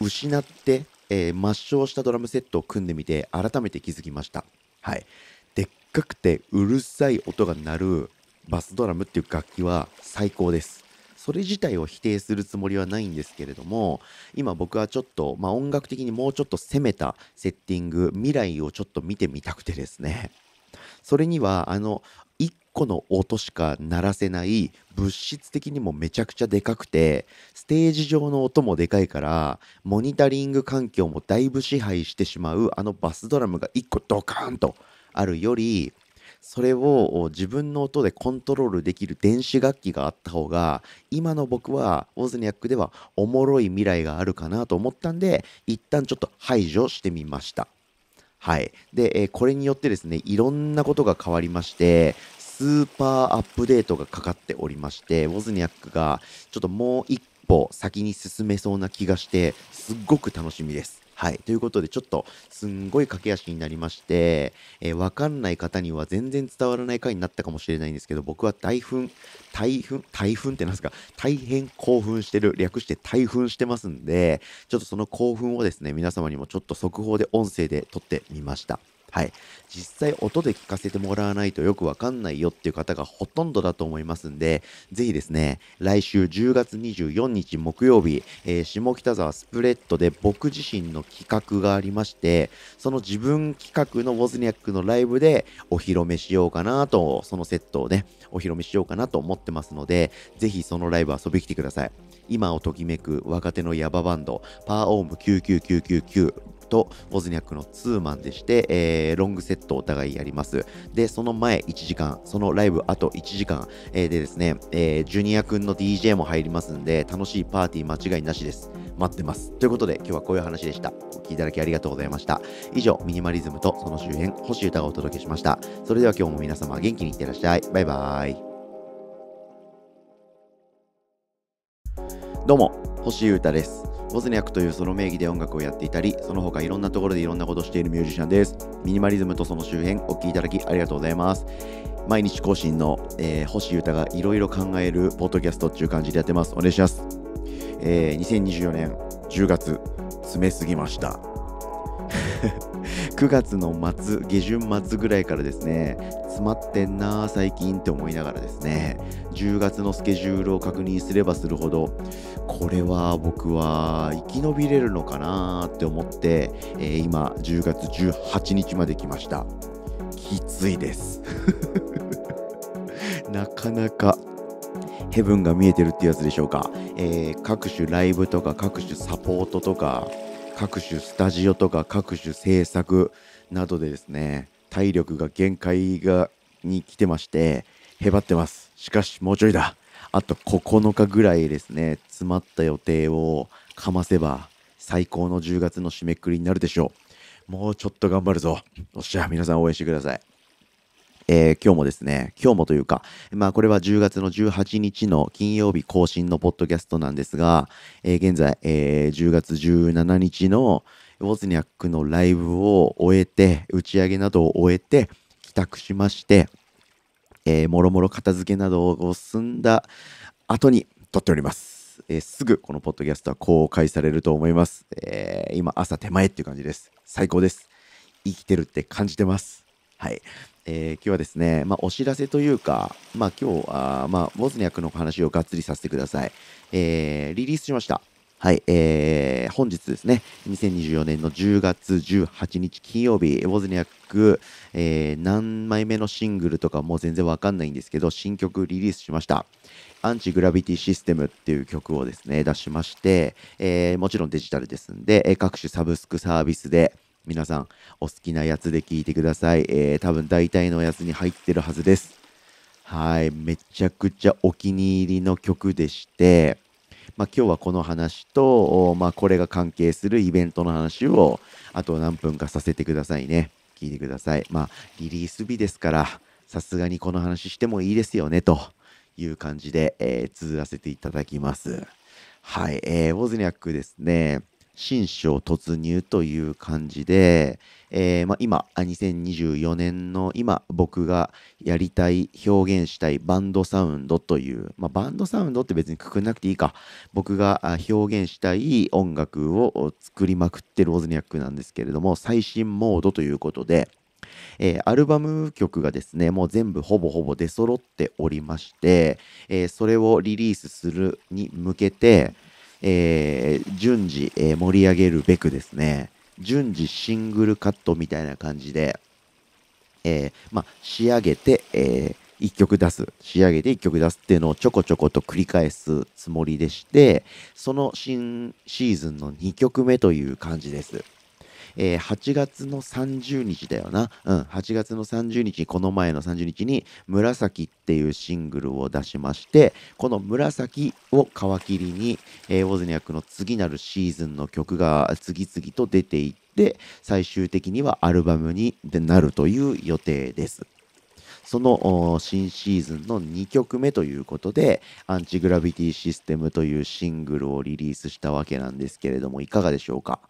失ってえー、抹消したドラムセットを組んでみて改めて気づきました。はい。でっかくてうるさい音が鳴るバスドラムっていう楽器は最高です。それ自体を否定するつもりはないんですけれども今僕はちょっと、まあ、音楽的にもうちょっと攻めたセッティング未来をちょっと見てみたくてですねそれにはあの個の音しか鳴らせない物質的にもめちゃくちゃでかくてステージ上の音もでかいからモニタリング環境もだいぶ支配してしまうあのバスドラムが1個ドカーンとあるよりそれを自分の音でコントロールできる電子楽器があった方が今の僕はオズニャックではおもろい未来があるかなと思ったんで一旦ちょっと排除してみました。はい。で、えこれによってですね、いろんなことが変わりまして、スーパーアップデートがかかっておりまして、ウォズニャックがちょっともう一歩先に進めそうな気がして、すっごく楽しみです。はい。ということで、ちょっと、すんごい駆け足になりまして、えー、わかんない方には全然伝わらない回になったかもしれないんですけど、僕は大奮、大奮、大奮って何ですか大変興奮してる。略して大奮してますんで、ちょっとその興奮をですね、皆様にもちょっと速報で音声で撮ってみました。はい。実際音で聞かせてもらわないとよくわかんないよっていう方がほとんどだと思いますんで、ぜひですね、来週10月24日木曜日、えー、下北沢スプレッドで僕自身の企画がありまして、その自分企画のウォズニャックのライブでお披露目しようかなと、そのセットをね、お披露目しようかなと思ってますので、ぜひそのライブ遊び来てください。今をときめく若手のヤババンド、パーオーム99999とボズニャックのツーマンでして、えー、ロングセットお互いやります。で、その前1時間、そのライブあと1時間、えー、でですね、えー、ジュニア君の DJ も入りますんで、楽しいパーティー間違いなしです。待ってます。ということで、今日はこういう話でした。お聴きいただきありがとうございました。以上、ミニマリズムとその周辺、星歌がお届けしました。それでは今日も皆様元気にいってらっしゃい。バイバイ。どうも、星優太です。ボズニャクというその名義で音楽をやっていたり、その他いろんなところでいろんなことをしているミュージシャンです。ミニマリズムとその周辺、お聴きいただきありがとうございます。毎日更新の、えー、星歌がいろいろ考えるポッドキャストっていう感じでやってます。お願いします。えー、2024年10月、詰めすぎました。9 (laughs) 月の末、下旬末ぐらいからですね、詰まってんな最近って思いながらですね、10月のスケジュールを確認すればするほど、これは僕は生き延びれるのかなって思って、えー、今、10月18日まで来ました。きついです。(laughs) なかなかヘブンが見えてるってやつでしょうか、えー、各種ライブとか各種サポートとか各種スタジオとか各種制作などでですね体力が限界がに来てましてへばってますしかしもうちょいだあと9日ぐらいですね詰まった予定をかませば最高の10月の締めくくりになるでしょうもうちょっと頑張るぞおっしゃ皆さん応援してくださいえー、今日もですね、今日もというか、まあこれは10月の18日の金曜日更新のポッドキャストなんですが、えー、現在、えー、10月17日のウォズニャックのライブを終えて、打ち上げなどを終えて、帰宅しまして、えー、もろもろ片付けなどを済んだ後に撮っております。えー、すぐこのポッドキャストは公開されると思います。えー、今朝手前っていう感じです。最高です。生きてるって感じてます。はい。えー、今日はですね、まあ、お知らせというか、まあ、今日あ、まあ、ウォズニャクの話をがっつりさせてください。えー、リリースしました。はい、えー、本日ですね、2024年の10月18日金曜日、ウォズニャク、えー、何枚目のシングルとかもう全然わかんないんですけど、新曲リリースしました。アンチグラビティシステムっていう曲をですね、出しまして、えー、もちろんデジタルですんで、各種サブスクサービスで、皆さん、お好きなやつで聞いてください。えー、多分大体のやつに入ってるはずです。はい、めちゃくちゃお気に入りの曲でして、まあ、今日はこの話と、まあ、これが関係するイベントの話を、あと何分かさせてくださいね。聞いてください。まあ、リリース日ですから、さすがにこの話してもいいですよね、という感じで、えー、綴らせていただきます。はい、えー、ウォズニャックですね。新章突入という感じで、えーまあ、今、2024年の今、僕がやりたい、表現したいバンドサウンドという、まあ、バンドサウンドって別にくくんなくていいか、僕が表現したい音楽を作りまくってるオズニャックなんですけれども、最新モードということで、えー、アルバム曲がですね、もう全部ほぼほぼ出揃っておりまして、えー、それをリリースするに向けて、えー、順次、えー、盛り上げるべくですね、順次シングルカットみたいな感じで、えー、まあ、仕上げて、えー、1曲出す。仕上げて1曲出すっていうのをちょこちょこと繰り返すつもりでして、その新シーズンの2曲目という感じです。えー、8月の30日だよな、うん、8月の30日この前の30日に「紫」っていうシングルを出しましてこの「紫」を皮切りに、えー、ウォズニャックの次なるシーズンの曲が次々と出ていって最終的にはアルバムになるという予定です。その新シーズンの2曲目ということで、アンチグラビティシステムというシングルをリリースしたわけなんですけれども、いかがでしょうか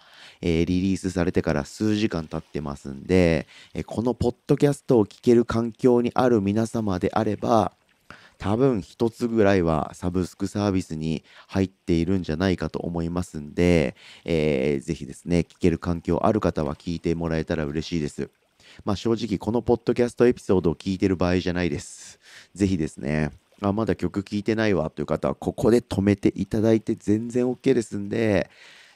えー、リリースされてから数時間経ってますんで、えー、このポッドキャストを聴ける環境にある皆様であれば、多分一つぐらいはサブスクサービスに入っているんじゃないかと思いますんで、えー、ぜひですね、聞ける環境ある方は聞いてもらえたら嬉しいです。まあ正直このポッドキャストエピソードを聞いてる場合じゃないです。ぜひですね、あ、まだ曲聴いてないわという方はここで止めていただいて全然 OK ですんで、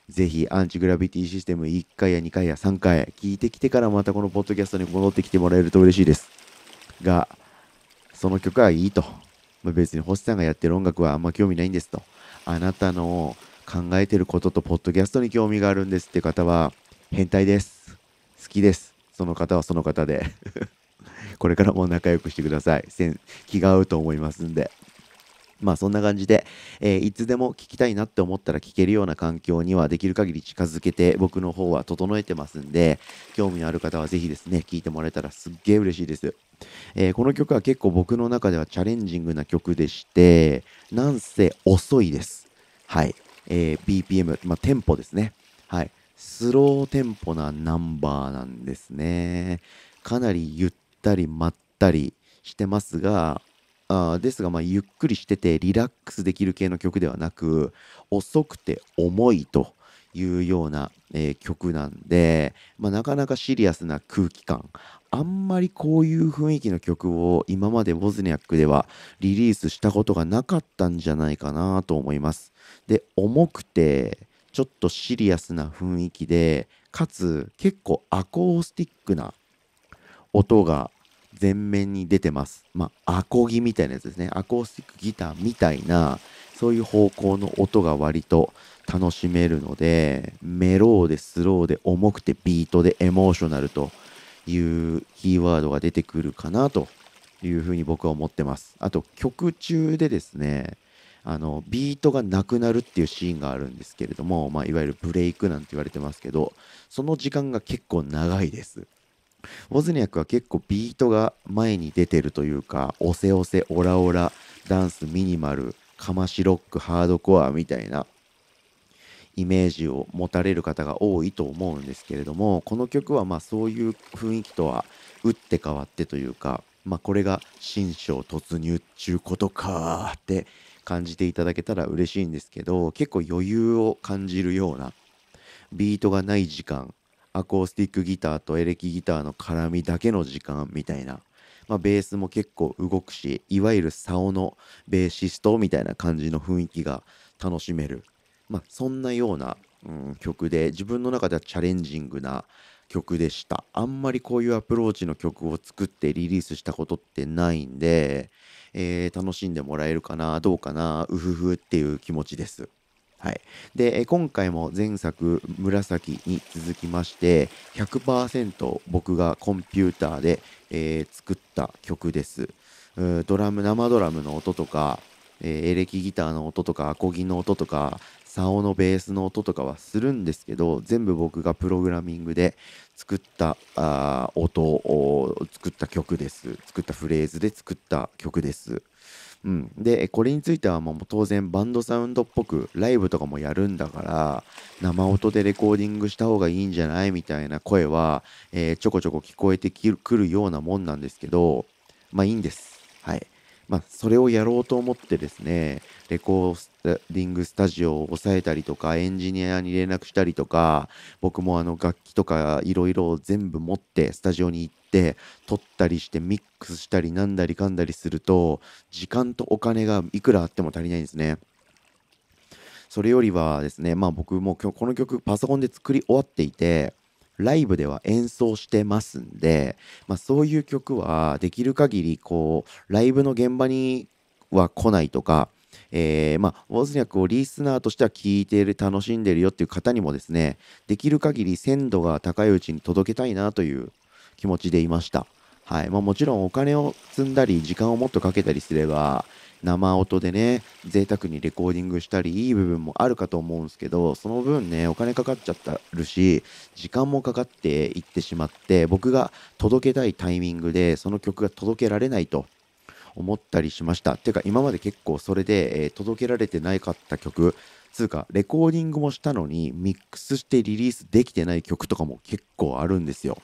ぜひアンチグラビティシステム1回や2回や3回聞いてきてからまたこのポッドキャストに戻ってきてもらえると嬉しいです。が、その曲はいいと。まあ、別に星さんがやってる音楽はあんま興味ないんですと。あなたの考えてることとポッドキャストに興味があるんですって方は変態です。好きです。その方はその方で (laughs) これからも仲良くしてください。気が合うと思いますんで。まあそんな感じで、えー、いつでも聞きたいなって思ったら聞けるような環境にはできる限り近づけて僕の方は整えてますんで、興味のある方はぜひですね、聞いてもらえたらすっげえ嬉しいです。えー、この曲は結構僕の中ではチャレンジングな曲でして、なんせ遅いです。はい。えー、BPM、まあ、テンポですね。はい。スローテンポなナンバーなんですね。かなりゆったりまったりしてますが、あですが、まあ、ゆっくりしててリラックスできる系の曲ではなく遅くて重いというような、えー、曲なんで、まあ、なかなかシリアスな空気感あんまりこういう雰囲気の曲を今までボズニャックではリリースしたことがなかったんじゃないかなと思いますで重くてちょっとシリアスな雰囲気でかつ結構アコースティックな音が前面に出てます。まあ、アコギみたいなやつですね。アコースティックギターみたいな、そういう方向の音が割と楽しめるので、メローでスローで重くてビートでエモーショナルというキーワードが出てくるかなというふうに僕は思ってます。あと曲中でですね、あのビートがなくなるっていうシーンがあるんですけれども、まあ、いわゆるブレイクなんて言われてますけどその時間が結構長いですウォズニアックは結構ビートが前に出てるというか、オセオセ、オラオラ、ダンス、ミニマル、かましロック、ハードコアみたいなイメージを持たれる方が多いと思うんですけれども、この曲はまあそういう雰囲気とは打って変わってというか、まあこれが新章突入っちゅうことかって感じていただけたら嬉しいんですけど、結構余裕を感じるようなビートがない時間アコースティックギターとエレキギターの絡みだけの時間みたいな、まあ、ベースも結構動くしいわゆる竿のベーシストみたいな感じの雰囲気が楽しめる、まあ、そんなような、うん、曲で自分の中ではチャレンジングな曲でしたあんまりこういうアプローチの曲を作ってリリースしたことってないんで、えー、楽しんでもらえるかなどうかなうふふっていう気持ちですはい、で今回も前作「紫」に続きまして100%僕がコンピューターで、えー、作った曲ですドラム生ドラムの音とか、えー、エレキギターの音とかアコギの音とか竿のベースの音とかはするんですけど全部僕がプログラミングで作ったあ音を作った曲です作ったフレーズで作った曲です。うん、でこれについてはもう当然バンドサウンドっぽくライブとかもやるんだから生音でレコーディングした方がいいんじゃないみたいな声は、えー、ちょこちょこ聞こえてくるようなもんなんですけどまあいいんです。はい。まあそれをやろうと思ってですねレコーディングスタジオを抑えたりとかエンジニアに連絡したりとか僕もあの楽器とかいろいろ全部持ってスタジオに行っってったりしてミックスしたりなんだりかんだりすると時間とお金がいくらあっても足りないんですね。それよりはですねまあ僕も今日この曲パソコンで作り終わっていてライブでは演奏してますんで、まあ、そういう曲はできる限りこうライブの現場には来ないとかえー、まあ、ウォズニャクをリスナーとしては聞いている、楽しんでるよっていう方にもですね、できる限り鮮度が高いうちに届けたいなという気持ちでいました。はい。まあ、もちろんお金を積んだり、時間をもっとかけたりすれば、生音でね、贅沢にレコーディングしたり、いい部分もあるかと思うんですけど、その分ね、お金かかっちゃったるし、時間もかかっていってしまって、僕が届けたいタイミングで、その曲が届けられないと思ったりしました。てか、今まで結構それで、えー、届けられてなかった曲、つうか、レコーディングもしたのに、ミックスしてリリースできてない曲とかも結構あるんですよ。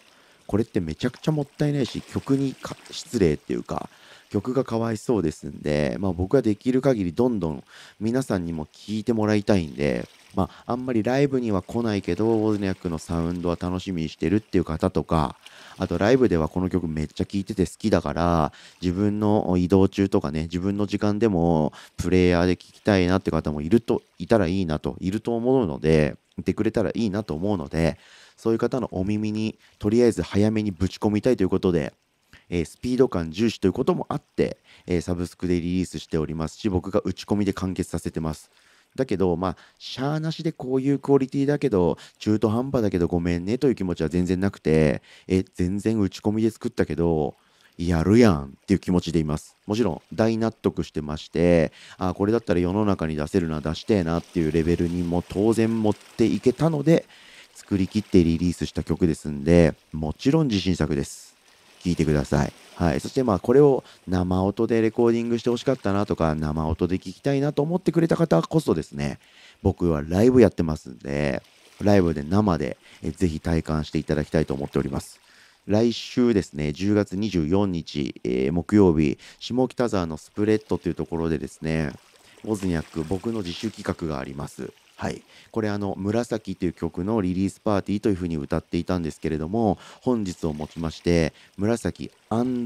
これってめちゃくちゃもったいないし曲に失礼っていうか曲がかわいそうですんで、まあ、僕はできる限りどんどん皆さんにも聴いてもらいたいんで、まあ、あんまりライブには来ないけどウォズニャックのサウンドは楽しみにしてるっていう方とかあとライブではこの曲めっちゃ聴いてて好きだから自分の移動中とかね自分の時間でもプレイヤーで聴きたいなって方もいるといたらいいなといると思うのでいてくれたらいいなと思うのでそういう方のお耳にとりあえず早めにぶち込みたいということで、えー、スピード感重視ということもあって、えー、サブスクでリリースしておりますし僕が打ち込みで完結させてます。だけど、まあ、シャーなしでこういうクオリティだけど、中途半端だけどごめんねという気持ちは全然なくて、え、全然打ち込みで作ったけど、やるやんっていう気持ちでいます。もちろん大納得してまして、あこれだったら世の中に出せるな、出してえなっていうレベルにも当然持っていけたので、作りきってリリースした曲ですんで、もちろん自信作です。聴いてください。はい。そしてまあこれを生音でレコーディングしてほしかったなとか、生音で聴きたいなと思ってくれた方こそですね、僕はライブやってますんで、ライブで生でえぜひ体感していただきたいと思っております。来週ですね、10月24日、えー、木曜日、下北沢のスプレッドというところでですね、オズニャック僕の自主企画があります。はい、これあの「紫」という曲のリリースパーティーというふうに歌っていたんですけれども本日をもちまして「紫」アン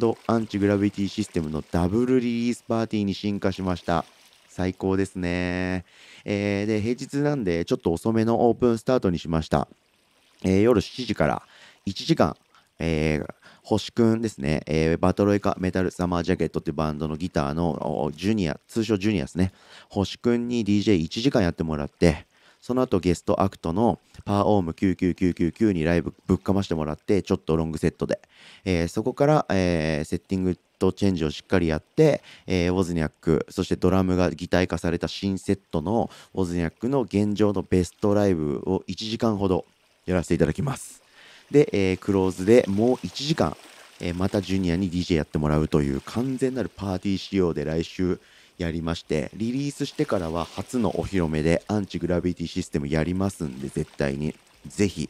チグラビティシステムのダブルリリースパーティーに進化しました。最高ですね。えー、で、平日なんで、ちょっと遅めのオープンスタートにしました。えー、夜7時から1時間、えー、星くんですね、えー、バトロイカメタルサマージャケットってバンドのギターのジュニア、通称ジュニアですね、星くんに DJ1 時間やってもらって、その後ゲストアクトのパーオーム99999にライブぶっかましてもらって、ちょっとロングセットで、えー、そこから、えー、セッティングとチェンジをしっかりやって、えー、ウォズニャック、そしてドラムが擬態化された新セットのウォズニャックの現状のベストライブを1時間ほどやらせていただきます。で、えー、クローズでもう1時間、えー、またジュニアに DJ やってもらうという完全なるパーティー仕様で来週やりまして、リリースしてからは初のお披露目でアンチグラビティシステムやりますんで、絶対に。ぜひ、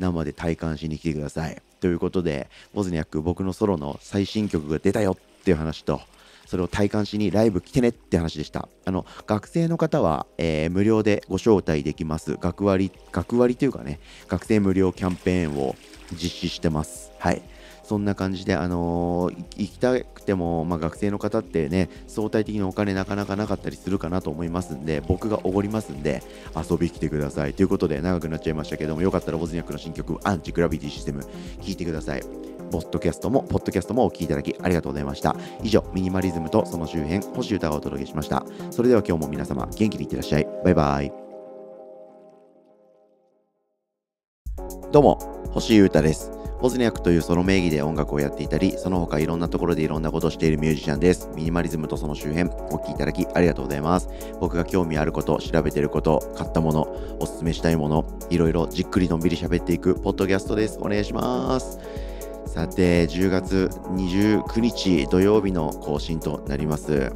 生で体感しに来てください。ということで、ボズニャック僕のソロの最新曲が出たよっていう話と、それを体感しにライブ来てねって話でした。あの、学生の方は、えー、無料でご招待できます。学割、学割というかね、学生無料キャンペーンを実施してます。はい。そんな感じで、あのー、行きたくても、まあ、学生の方ってね、相対的にお金なかなかなかったりするかなと思いますんで、僕がおごりますんで、遊び来てください。ということで、長くなっちゃいましたけども、よかったらボズニャックの新曲、アンチグラビティシステム、聴いてください。ポッドキャストも、ポッドキャストもお聴きいただきありがとうございました。以上、ミニマリズムとその周辺、星歌がお届けしました。それでは今日も皆様、元気にいってらっしゃい。バイバイ。どうも、星優太です。ボズニャクというその名義で音楽をやっていたり、その他いろんなところでいろんなことをしているミュージシャンです。ミニマリズムとその周辺、お聴きいただきありがとうございます。僕が興味あること、調べていること、買ったもの、おすすめしたいもの、いろいろじっくりのんびり喋っていくポッドキャストです。お願いします。さて、10月29日土曜日の更新となります。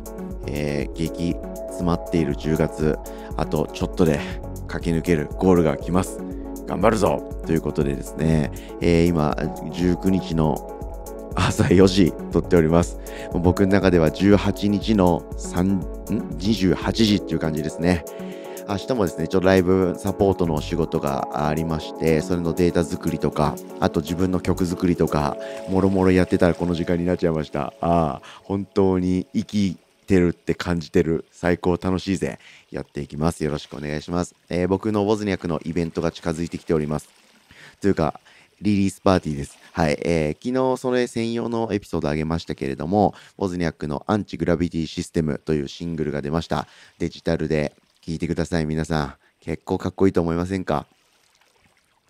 えー、激詰まっている10月、あとちょっとで駆け抜けるゴールが来ます。頑張るぞということでですね、えー、今、19日の朝4時撮っております。僕の中では18日の3、?28 時っていう感じですね。明日もですね、ちょっとライブサポートのお仕事がありまして、それのデータ作りとか、あと自分の曲作りとか、もろもろやってたらこの時間になっちゃいました。ああ、本当に生きてるって感じてる。最高楽しいぜ。やっていきます。よろしくお願いします。えー、僕のボズニャクのイベントが近づいてきております。というか、リリースパーティーです。はい。えー、昨日それ専用のエピソードあげましたけれども、ボズニャックのアンチグラビティシステムというシングルが出ました。デジタルで、聞いてください、皆さん。結構かっこいいと思いませんか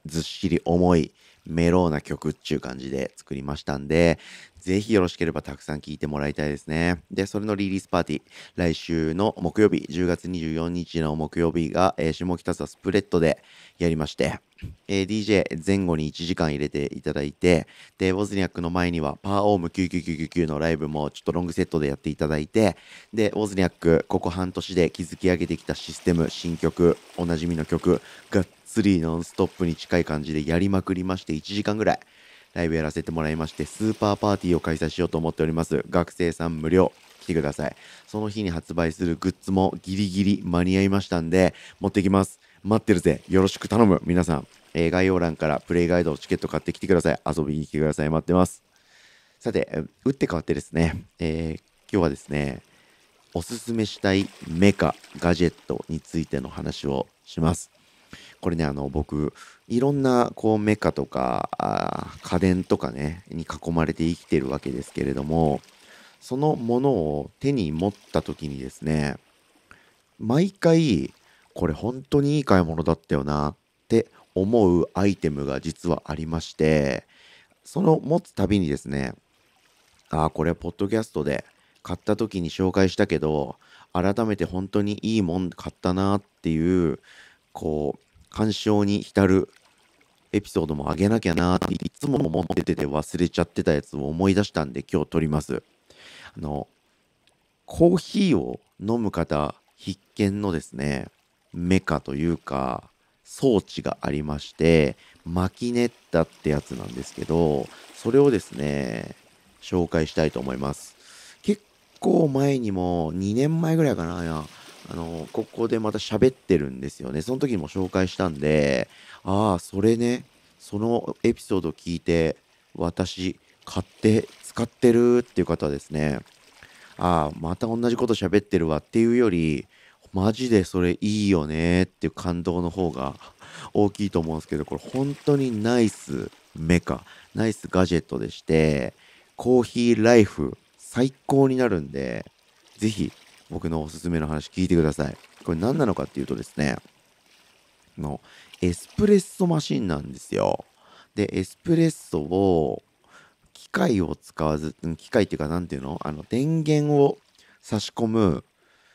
ずっしり重いメローな曲っていう感じで作りましたんで、ぜひよろしければたくさん聴いてもらいたいですね。で、それのリリースパーティー、来週の木曜日、10月24日の木曜日が、えー、下北沢スプレッドでやりまして、えー、DJ 前後に1時間入れていただいて、で、ウォズニャックの前にはパーオーム9999のライブもちょっとロングセットでやっていただいて、で、ウォズニャック、ここ半年で築き上げてきたシステム、新曲、おなじみの曲、がっつりノンストップに近い感じでやりまくりまして、1時間ぐらいライブやらせてもらいまして、スーパーパーティーを開催しようと思っております。学生さん無料。来てください。その日に発売するグッズもギリギリ間に合いましたんで、持ってきます。待ってるぜ。よろしく頼む。皆さん、えー、概要欄からプレイガイド、チケット買ってきてください。遊びに来てください。待ってます。さて、打って変わってですね、えー、今日はですね、おすすめしたいメカ、ガジェットについての話をします。これねあの僕いろんなこうメカとか家電とかねに囲まれて生きてるわけですけれどもそのものを手に持った時にですね毎回これ本当にいい買い物だったよなって思うアイテムが実はありましてその持つたびにですねああこれはポッドキャストで買った時に紹介したけど改めて本当にいいもん買ったなっていうこ鑑賞に浸るエピソードもあげなきゃなーっていつも思ってて忘れちゃってたやつを思い出したんで今日撮ります。あの、コーヒーを飲む方必見のですね、メカというか装置がありまして、マキネッタってやつなんですけど、それをですね、紹介したいと思います。結構前にも2年前ぐらいかな、あの、ここでまた喋ってるんですよね。その時にも紹介したんで、ああ、それね、そのエピソード聞いて、私、買って使ってるっていう方はですね、ああ、また同じこと喋ってるわっていうより、マジでそれいいよねっていう感動の方が (laughs) 大きいと思うんですけど、これ本当にナイスメカ、ナイスガジェットでして、コーヒーライフ最高になるんで、ぜひ僕のおすすめの話聞いてください。これ何なのかっていうとですね、のエスプレッソマシンなんですよ。で、エスプレッソを機械を使わず、機械っていうか何ていうのあの電源を差し込む、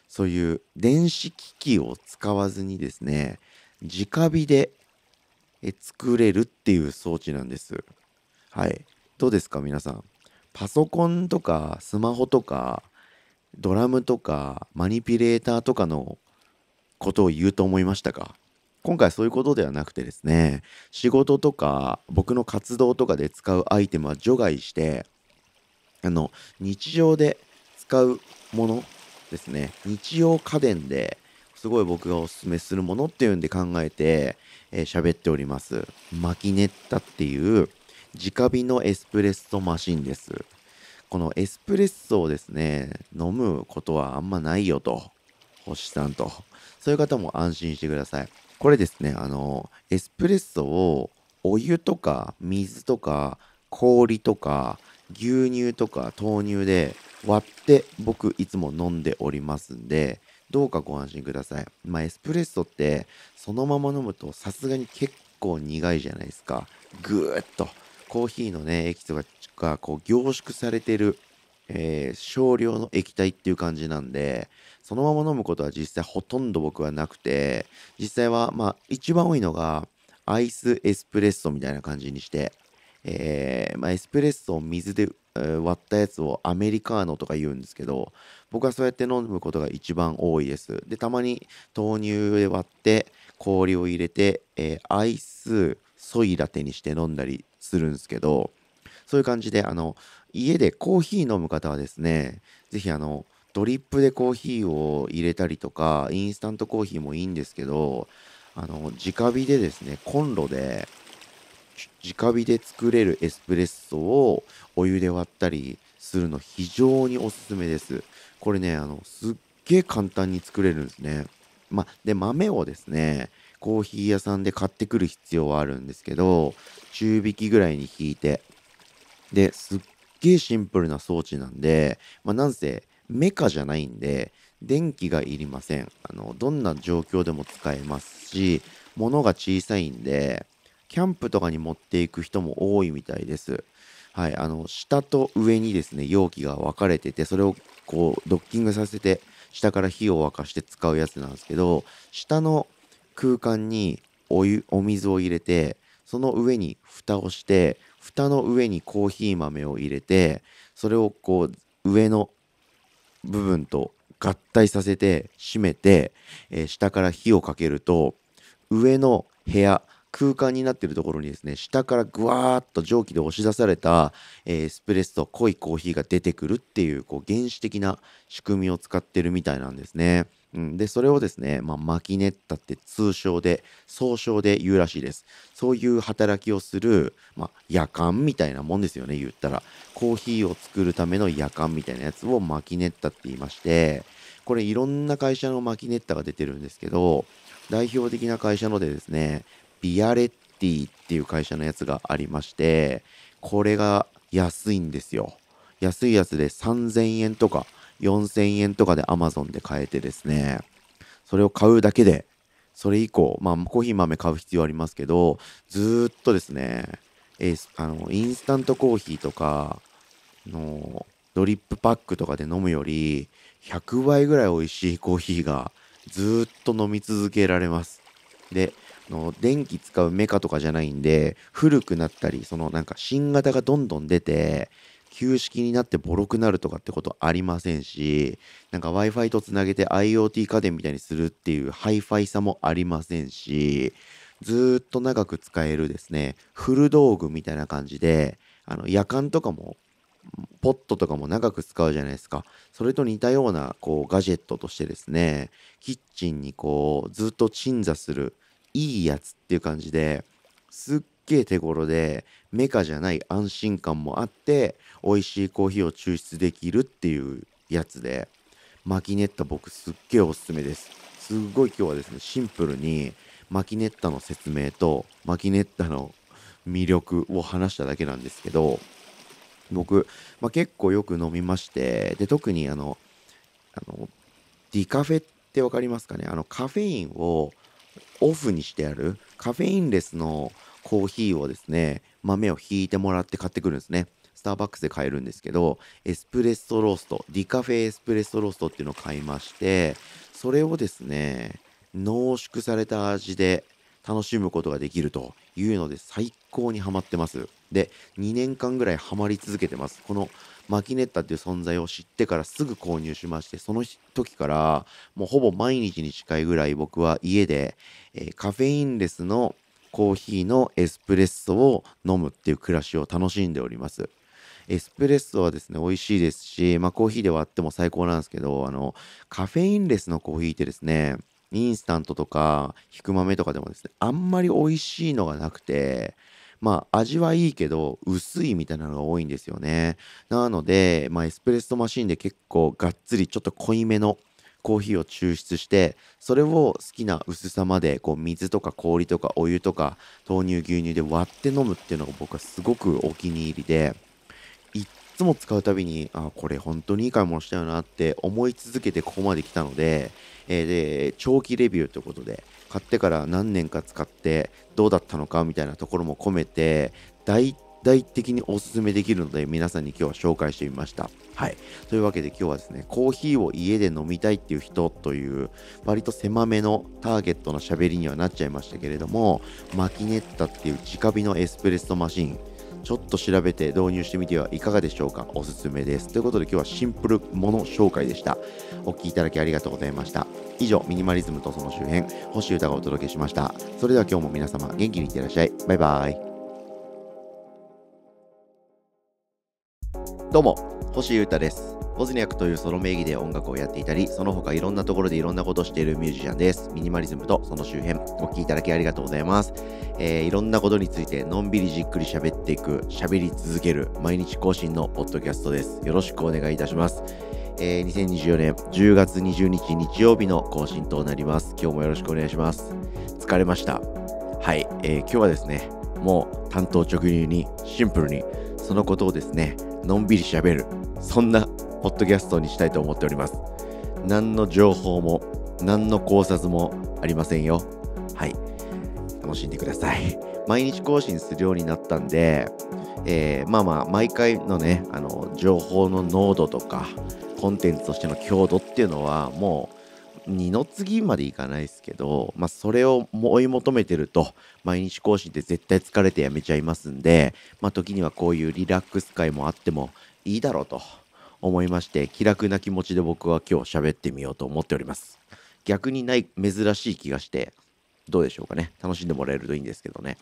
そういう電子機器を使わずにですね、直火で作れるっていう装置なんです。はい。どうですか皆さん。パソコンとかスマホとかドラムとかマニピュレーターとかのことを言うと思いましたか今回そういうことではなくてですね仕事とか僕の活動とかで使うアイテムは除外してあの日常で使うものですね日用家電ですごい僕がおすすめするものっていうんで考えて喋、えー、っておりますマキネッタっていう直火のエスプレッソマシンですこのエスプレッソをですね、飲むことはあんまないよと、星さんと、そういう方も安心してください。これですね、あの、エスプレッソをお湯とか水とか氷とか牛乳とか豆乳で割って僕いつも飲んでおりますんで、どうかご安心ください。まあ、エスプレッソってそのまま飲むとさすがに結構苦いじゃないですか。ぐーっと。コーヒーのね、エキスががこう凝縮されてる、えー、少量の液体っていう感じなんで、そのまま飲むことは実際ほとんど僕はなくて、実際は、まあ、一番多いのが、アイスエスプレッソみたいな感じにして、えー、まあ、エスプレッソを水で割ったやつをアメリカーノとか言うんですけど僕はそうやって飲むことが一番多いですでたまに豆乳で割って氷を入れて、えー、アイスソイラテにして飲んだりするんですけど、そういう感じで、あの、家でコーヒー飲む方はですね、ぜひあの、ドリップでコーヒーを入れたりとか、インスタントコーヒーもいいんですけど、あの、直火でですね、コンロで、直火で作れるエスプレッソをお湯で割ったりするの非常におすすめです。これね、あの、すっげえ簡単に作れるんですね。ま、で、豆をですね、コーヒー屋さんで買ってくる必要はあるんですけど、中引きぐらいに引いて、で、すっげえシンプルな装置なんで、まあ、なんせメカじゃないんで、電気がいりません。あの、どんな状況でも使えますし、物が小さいんで、キャンプとかに持っていく人も多いみたいです。はい、あの、下と上にですね、容器が分かれてて、それをこう、ドッキングさせて、下から火を沸かして使うやつなんですけど、下の空間にお湯お水を入れてその上に蓋をして蓋の上にコーヒー豆を入れてそれをこう上の部分と合体させて閉めて、えー、下から火をかけると上の部屋空間になってるところにですね下からぐわーっと蒸気で押し出された、えー、エスプレッソ濃いコーヒーが出てくるっていうこう原始的な仕組みを使ってるみたいなんですね。うん、で、それをですね、まあ、マキネッタって通称で、総称で言うらしいです。そういう働きをする、まあ、夜間みたいなもんですよね、言ったら。コーヒーを作るための夜間みたいなやつをマキネッタって言いまして、これいろんな会社のマキネッタが出てるんですけど、代表的な会社のでですね、ビアレッティっていう会社のやつがありまして、これが安いんですよ。安いやつで3000円とか4000円とかで Amazon で買えてですね、それを買うだけで、それ以降、まあ、コーヒー豆買う必要ありますけど、ずっとですね、えー、あの、インスタントコーヒーとか、の、ドリップパックとかで飲むより、100倍ぐらい美味しいコーヒーが、ずっと飲み続けられます。で、の電気使うメカとかじゃないんで古くなったりそのなんか新型がどんどん出て旧式になってボロくなるとかってことありませんし、なんか Wi-Fi とつなげて IoT 家電みたいにするっていうハイファイさもありませんし、ずっと長く使えるですね、フル道具みたいな感じで、あの、夜間とかも、ポットとかも長く使うじゃないですか。それと似たような、こう、ガジェットとしてですね、キッチンにこう、ずっと鎮座する、いいやつっていう感じで、すっっげえ手頃で、メカじゃない安心感もあって、美味しいコーヒーを抽出できるっていうやつで、マキネッタ僕すっげえおすすめです。すっごい今日はですね、シンプルにマキネッタの説明とマキネッタの魅力を話しただけなんですけど、僕、まあ、結構よく飲みまして、で、特にあの、あの、ディカフェってわかりますかねあの、カフェインをオフにしてある、カフェインレスのコーヒーをですね、豆をひいてもらって買ってくるんですね。スターバックスで買えるんですけど、エスプレッソロースト、ディカフェエスプレッソローストっていうのを買いまして、それをですね、濃縮された味で楽しむことができるというので最高にハマってます。で、2年間ぐらいハマり続けてます。このマキネッタっていう存在を知ってからすぐ購入しまして、その時からもうほぼ毎日に近いぐらい僕は家で、えー、カフェインレスのコーヒーのエスプレッソを飲むっていう暮らしを楽しんでおります。エスプレッソはですね、美味しいですし、まあコーヒーで割っても最高なんですけど、あの、カフェインレスのコーヒーってですね、インスタントとか、ひく豆とかでもですね、あんまり美味しいのがなくて、まあ味はいいけど薄いみたいなのが多いんですよね。なので、まあエスプレッソマシンで結構がっつりちょっと濃いめのコーヒーを抽出してそれを好きな薄さまでこう水とか氷とかお湯とか豆乳牛乳で割って飲むっていうのが僕はすごくお気に入りでいっつも使うたびにあこれ本当にいい買い物したよなって思い続けてここまで来たので,、えー、で長期レビューということで買ってから何年か使ってどうだったのかみたいなところも込めて大体大的におすすめできるので皆さんに今日は紹介してみました。はい。というわけで今日はですね、コーヒーを家で飲みたいっていう人という割と狭めのターゲットの喋りにはなっちゃいましたけれども、マキネッタっていう直火のエスプレッソマシン、ちょっと調べて導入してみてはいかがでしょうかおすすめです。ということで今日はシンプルもの紹介でした。お聴きいただきありがとうございました。以上、ミニマリズムとその周辺、星歌がお届けしました。それでは今日も皆様元気にいってらっしゃい。バイバイ。どうも、星優太です。ボズニャクというソロ名義で音楽をやっていたり、その他いろんなところでいろんなことをしているミュージシャンです。ミニマリズムとその周辺、お聴きいただきありがとうございます。えー、いろんなことについてのんびりじっくり喋っていく、喋り続ける、毎日更新のポッドキャストです。よろしくお願いいたします。えー、2024年10月20日日曜日の更新となります。今日もよろしくお願いします。疲れました。はい、えー、今日はですね、もう担当直入にシンプルにそのことをですね、のんびりしゃべるそんなポッドキャストにしたいと思っております何の情報も何の考察もありませんよはい楽しんでください毎日更新するようになったんで、えー、まあまあ毎回のねあの情報の濃度とかコンテンツとしての強度っていうのはもう二の次までいかないですけど、まあ、それを追い求めてると、毎日更新って絶対疲れてやめちゃいますんで、まあ、時にはこういうリラックス会もあってもいいだろうと思いまして、気楽な気持ちで僕は今日喋ってみようと思っております。逆にない、珍しい気がして、どうでしょうかね。楽しんでもらえるといいんですけどね。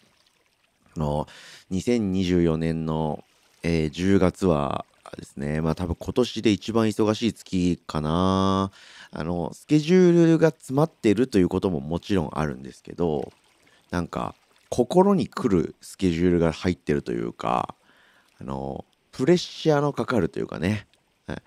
あの、2024年の、えー、10月はですね、まあ多分今年で一番忙しい月かな。あのスケジュールが詰まってるということももちろんあるんですけどなんか心に来るスケジュールが入ってるというかあのプレッシャーのかかるというかね、はい、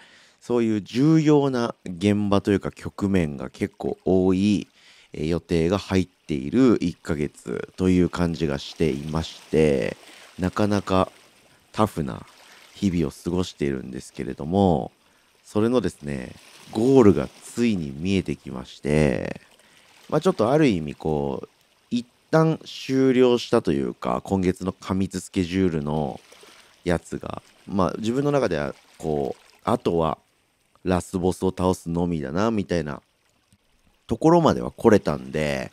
そういう重要な現場というか局面が結構多い予定が入っている1ヶ月という感じがしていましてなかなかタフな日々を過ごしているんですけれどもそれのですねゴールがついに見えてきまして、まあ、ちょっとある意味こう一旦終了したというか今月の過密スケジュールのやつが、まあ、自分の中ではこうあとはラスボスを倒すのみだなみたいなところまでは来れたんで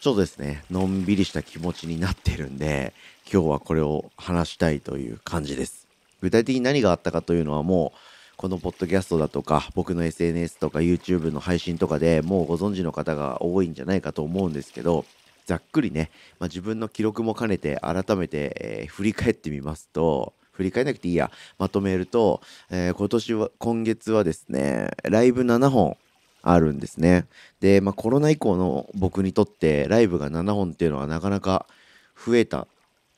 ちょっとですねのんびりした気持ちになってるんで今日はこれを話したいという感じです具体的に何があったかというのはもうこのポッドキャストだとか、僕の SNS とか YouTube の配信とかでもうご存知の方が多いんじゃないかと思うんですけど、ざっくりね、まあ、自分の記録も兼ねて改めて、えー、振り返ってみますと、振り返らなくていいや、まとめると、えー、今年は、今月はですね、ライブ7本あるんですね。で、まあ、コロナ以降の僕にとってライブが7本っていうのはなかなか増えた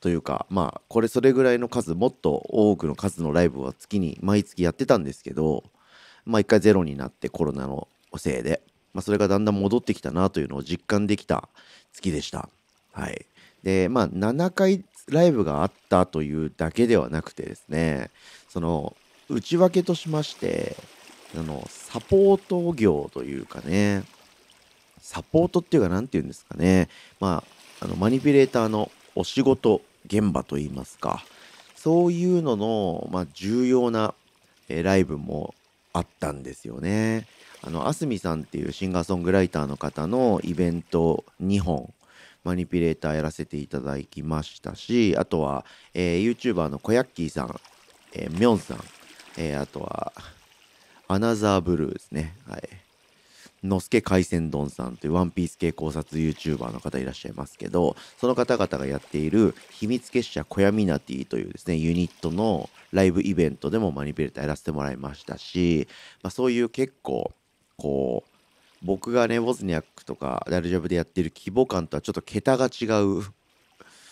というかまあこれそれぐらいの数もっと多くの数のライブは月に毎月やってたんですけどまあ一回ゼロになってコロナのせいで、まあ、それがだんだん戻ってきたなというのを実感できた月でした。はい、でまあ7回ライブがあったというだけではなくてですねその内訳としましてあのサポート業というかねサポートっていうか何て言うんですかねまああのマニピュレーターのお仕事現場といいますかそういうのの、まあ、重要な、えー、ライブもあったんですよね。あの、あすみさんっていうシンガーソングライターの方のイベント2本、マニピュレーターやらせていただきましたし、あとは、えー、YouTuber のコヤッキーさん、えー、ミョンさん、えー、あとは、アナザーブルーですね。はい。のすけ海鮮丼さんというワンピース系考察 YouTuber の方いらっしゃいますけど、その方々がやっている秘密結社小屋ミナティというですね、ユニットのライブイベントでもマニピュレーターやらせてもらいましたし、まあ、そういう結構、こう、僕がね、ボズニャックとかダルジャブでやってる規模感とはちょっと桁が違う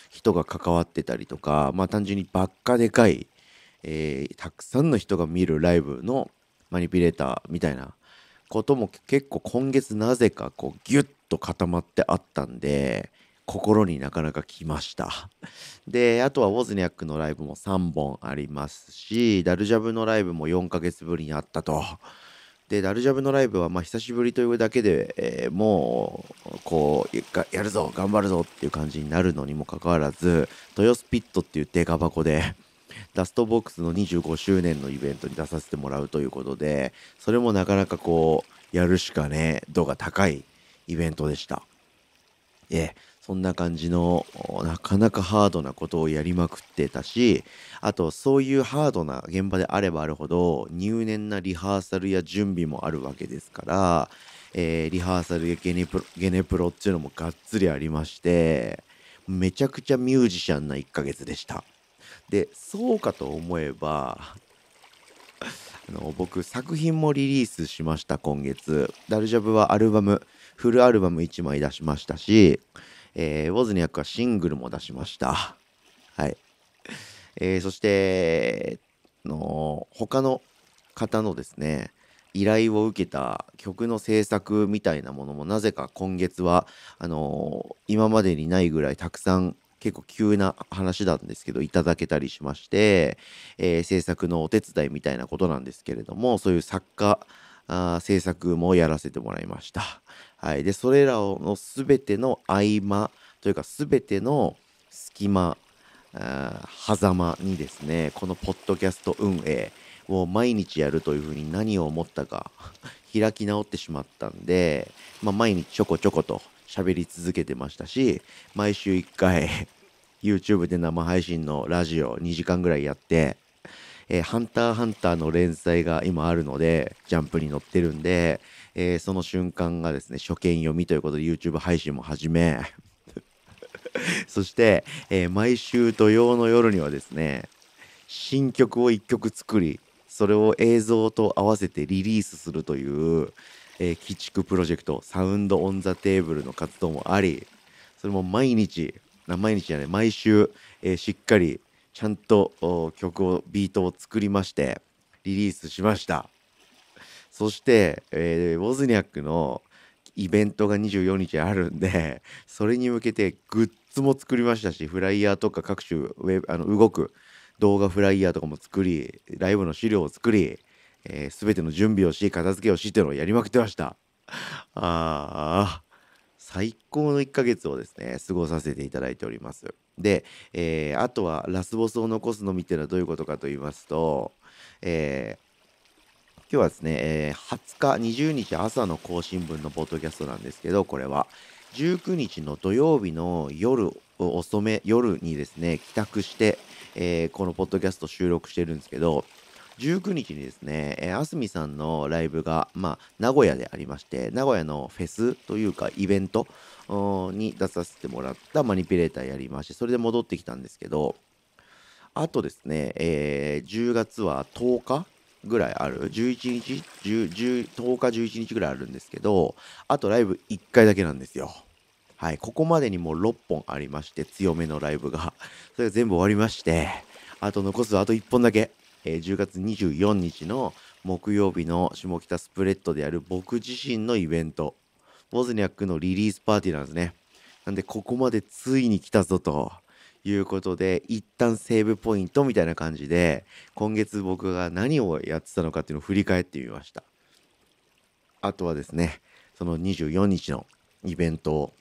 人が関わってたりとか、まあ単純にばっかでかい、えー、たくさんの人が見るライブのマニピュレーターみたいなことも結構今月なぜかこうギュッと固まってあったんで、心になかなか来ました。(laughs) で、あとはウォズニャックのライブも3本ありますし、ダルジャブのライブも4ヶ月ぶりにあったと。で、ダルジャブのライブはまあ久しぶりというだけで、えー、もう、こうやるぞ、頑張るぞっていう感じになるのにもかかわらず、豊スピットっていうデカ箱で、ダストボックスの25周年のイベントに出させてもらうということで、それもなかなかこう、やるしかね、度が高いイベントでした。え、そんな感じの、なかなかハードなことをやりまくってたし、あと、そういうハードな現場であればあるほど、入念なリハーサルや準備もあるわけですから、えー、リハーサルやゲネプロ、ゲネプロっていうのもがっつりありまして、めちゃくちゃミュージシャンな1ヶ月でした。でそうかと思えば (laughs) あの僕作品もリリースしました今月ダルジャブはアルバムフルアルバム1枚出しましたし、えー、ウォズニアックはシングルも出しましたはい、えー、そしての他の方のですね依頼を受けた曲の制作みたいなものもなぜか今月はあのー、今までにないぐらいたくさん結構急な話なんですけど、いただけたりしまして、えー、制作のお手伝いみたいなことなんですけれども、そういう作家、あ制作もやらせてもらいました。はい。で、それらの全ての合間というか全ての隙間、狭間にですね、このポッドキャスト運営を毎日やるというふうに何を思ったか (laughs) 開き直ってしまったんで、まあ、毎日ちょこちょこと喋り続けてましたし、毎週1回 YouTube で生配信のラジオ2時間ぐらいやって、えー、ハンターハンターの連載が今あるので、ジャンプに載ってるんで、えー、その瞬間がですね、初見読みということで YouTube 配信も始め、(laughs) そして、えー、毎週土曜の夜にはですね、新曲を1曲作り、それを映像と合わせてリリースするという、えー、鬼畜プロジェクト、サウンドオンザテーブルの活動もあり、それも毎日毎日じゃない毎週、えー、しっかりちゃんと曲をビートを作りましてリリースしましたそして、えー、ウォズニャックのイベントが24日あるんでそれに向けてグッズも作りましたしフライヤーとか各種ウェあの動く動画フライヤーとかも作りライブの資料を作り、えー、全ての準備をし片付けをしっていうのをやりまくってましたああ最高の1ヶ月をですね過ごさせていただいておりますで、えー、あとはラスボスを残すのみっていうのはどういうことかと言いますと、えー今日はですね、えー、20日、20日朝の更新分のポッドキャストなんですけど、これは、19日の土曜日の夜遅め、夜にですね、帰宅して、えー、このポッドキャスト収録してるんですけど、19日にですね、えー、あすみさんのライブが、まあ、名古屋でありまして、名古屋のフェスというか、イベントに出させてもらったマニピュレーターやりまして、それで戻ってきたんですけど、あとですね、えー、10月は10日ぐらいある、11日 10, 10, 10日、11日ぐらいあるんですけど、あとライブ1回だけなんですよ。はい、ここまでにもう6本ありまして、強めのライブが。それが全部終わりまして、あと残すはあと1本だけ。えー、10月24日の木曜日の下北スプレッドでやる僕自身のイベント、ボズニャックのリリースパーティーなんですね。なんで、ここまでついに来たぞと。いうことで、一旦セーブポイントみたいな感じで、今月僕が何をやってたのかっていうのを振り返ってみました。あとはですね、その24日のイベントを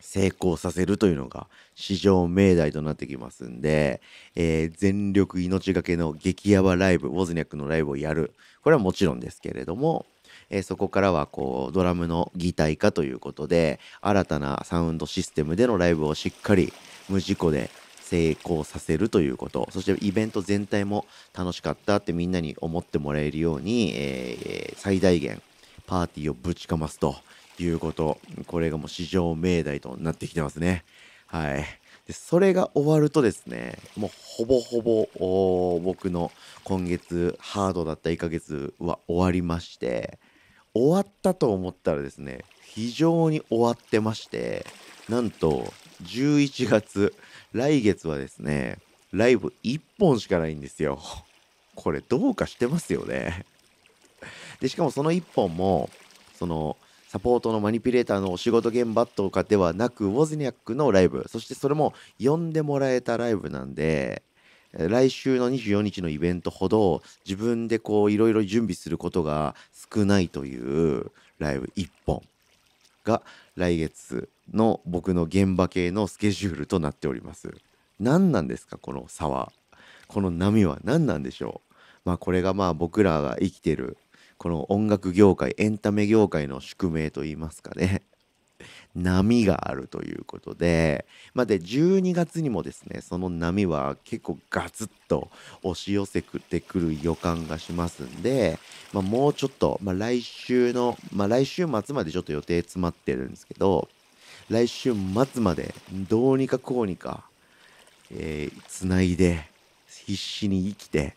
成功させるというのが史上命題となってきますんで、えー、全力命がけの激ヤバライブ、ウォズニャックのライブをやる。これはもちろんですけれども、えー、そこからはこうドラムの擬態化ということで、新たなサウンドシステムでのライブをしっかり無事故で成功させるということ、そしてイベント全体も楽しかったってみんなに思ってもらえるように、えー、最大限パーティーをぶちかますと。いうこと。これがもう史上命題となってきてますね。はい。で、それが終わるとですね、もうほぼほぼ、僕の今月ハードだった1ヶ月は終わりまして、終わったと思ったらですね、非常に終わってまして、なんと、11月、来月はですね、ライブ1本しかないんですよ。これどうかしてますよね。で、しかもその1本も、その、サポートのマニピュレーターのお仕事現場とかではなく、ウォズニャックのライブ、そしてそれも呼んでもらえたライブなんで、来週の24日のイベントほど自分でこういろいろ準備することが少ないというライブ1本が来月の僕の現場系のスケジュールとなっております。何なんですかこの差は。この波は何なんでしょうまあこれがまあ僕らが生きてるこの音楽業界エンタメ業界の宿命といいますかね (laughs) 波があるということで、まあ、で12月にもですねその波は結構ガツッと押し寄せてくる予感がしますんで、まあ、もうちょっと、まあ、来週の、まあ、来週末までちょっと予定詰まってるんですけど来週末までどうにかこうにか、えー、つないで必死に生きて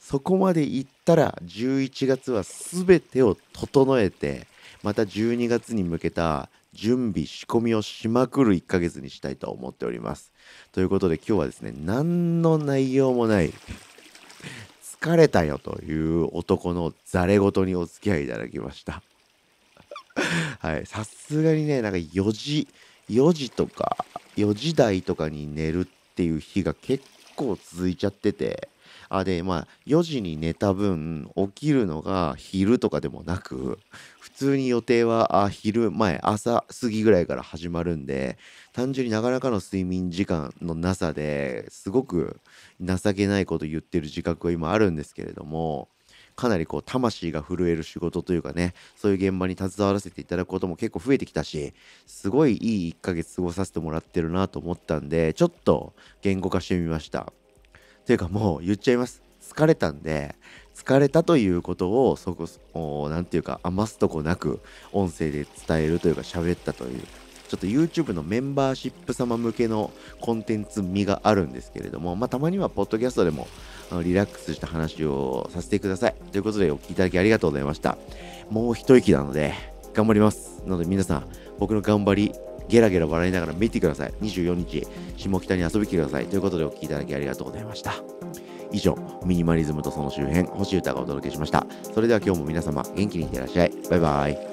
そこまでいったら11月は全てを整えてまた12月に向けた準備仕込みをしまくる1ヶ月にしたいと思っておりますということで今日はですね何の内容もない疲れたよという男のざれ言にお付き合いいただきました (laughs) はいさすがにねなんか4時4時とか4時台とかに寝るっていう日が結構続いちゃっててあでまあ4時に寝た分起きるのが昼とかでもなく普通に予定はあ昼前朝過ぎぐらいから始まるんで単純になかなかの睡眠時間のなさですごく情けないこと言ってる自覚は今あるんですけれどもかなりこう魂が震える仕事というかねそういう現場に携わらせていただくことも結構増えてきたしすごいいい1ヶ月過ごさせてもらってるなと思ったんでちょっと言語化してみましたていうかもう言っちゃいます。疲れたんで、疲れたということを、そこ、なんていうか、余すとこなく、音声で伝えるというか、喋ったという、ちょっと YouTube のメンバーシップ様向けのコンテンツ味があるんですけれども、まあ、たまにはポッドキャストでもリラックスした話をさせてください。ということでお聴きいただきありがとうございました。もう一息なので頑張ります。なので皆さん、僕の頑張りゲラゲラ笑いながら見てください。24日、下北に遊び来てください。ということでお聴きいただきありがとうございました。以上、ミニマリズムとその周辺、星歌がお届けしました。それでは今日も皆様、元気にいってらっしゃい。バイバイ。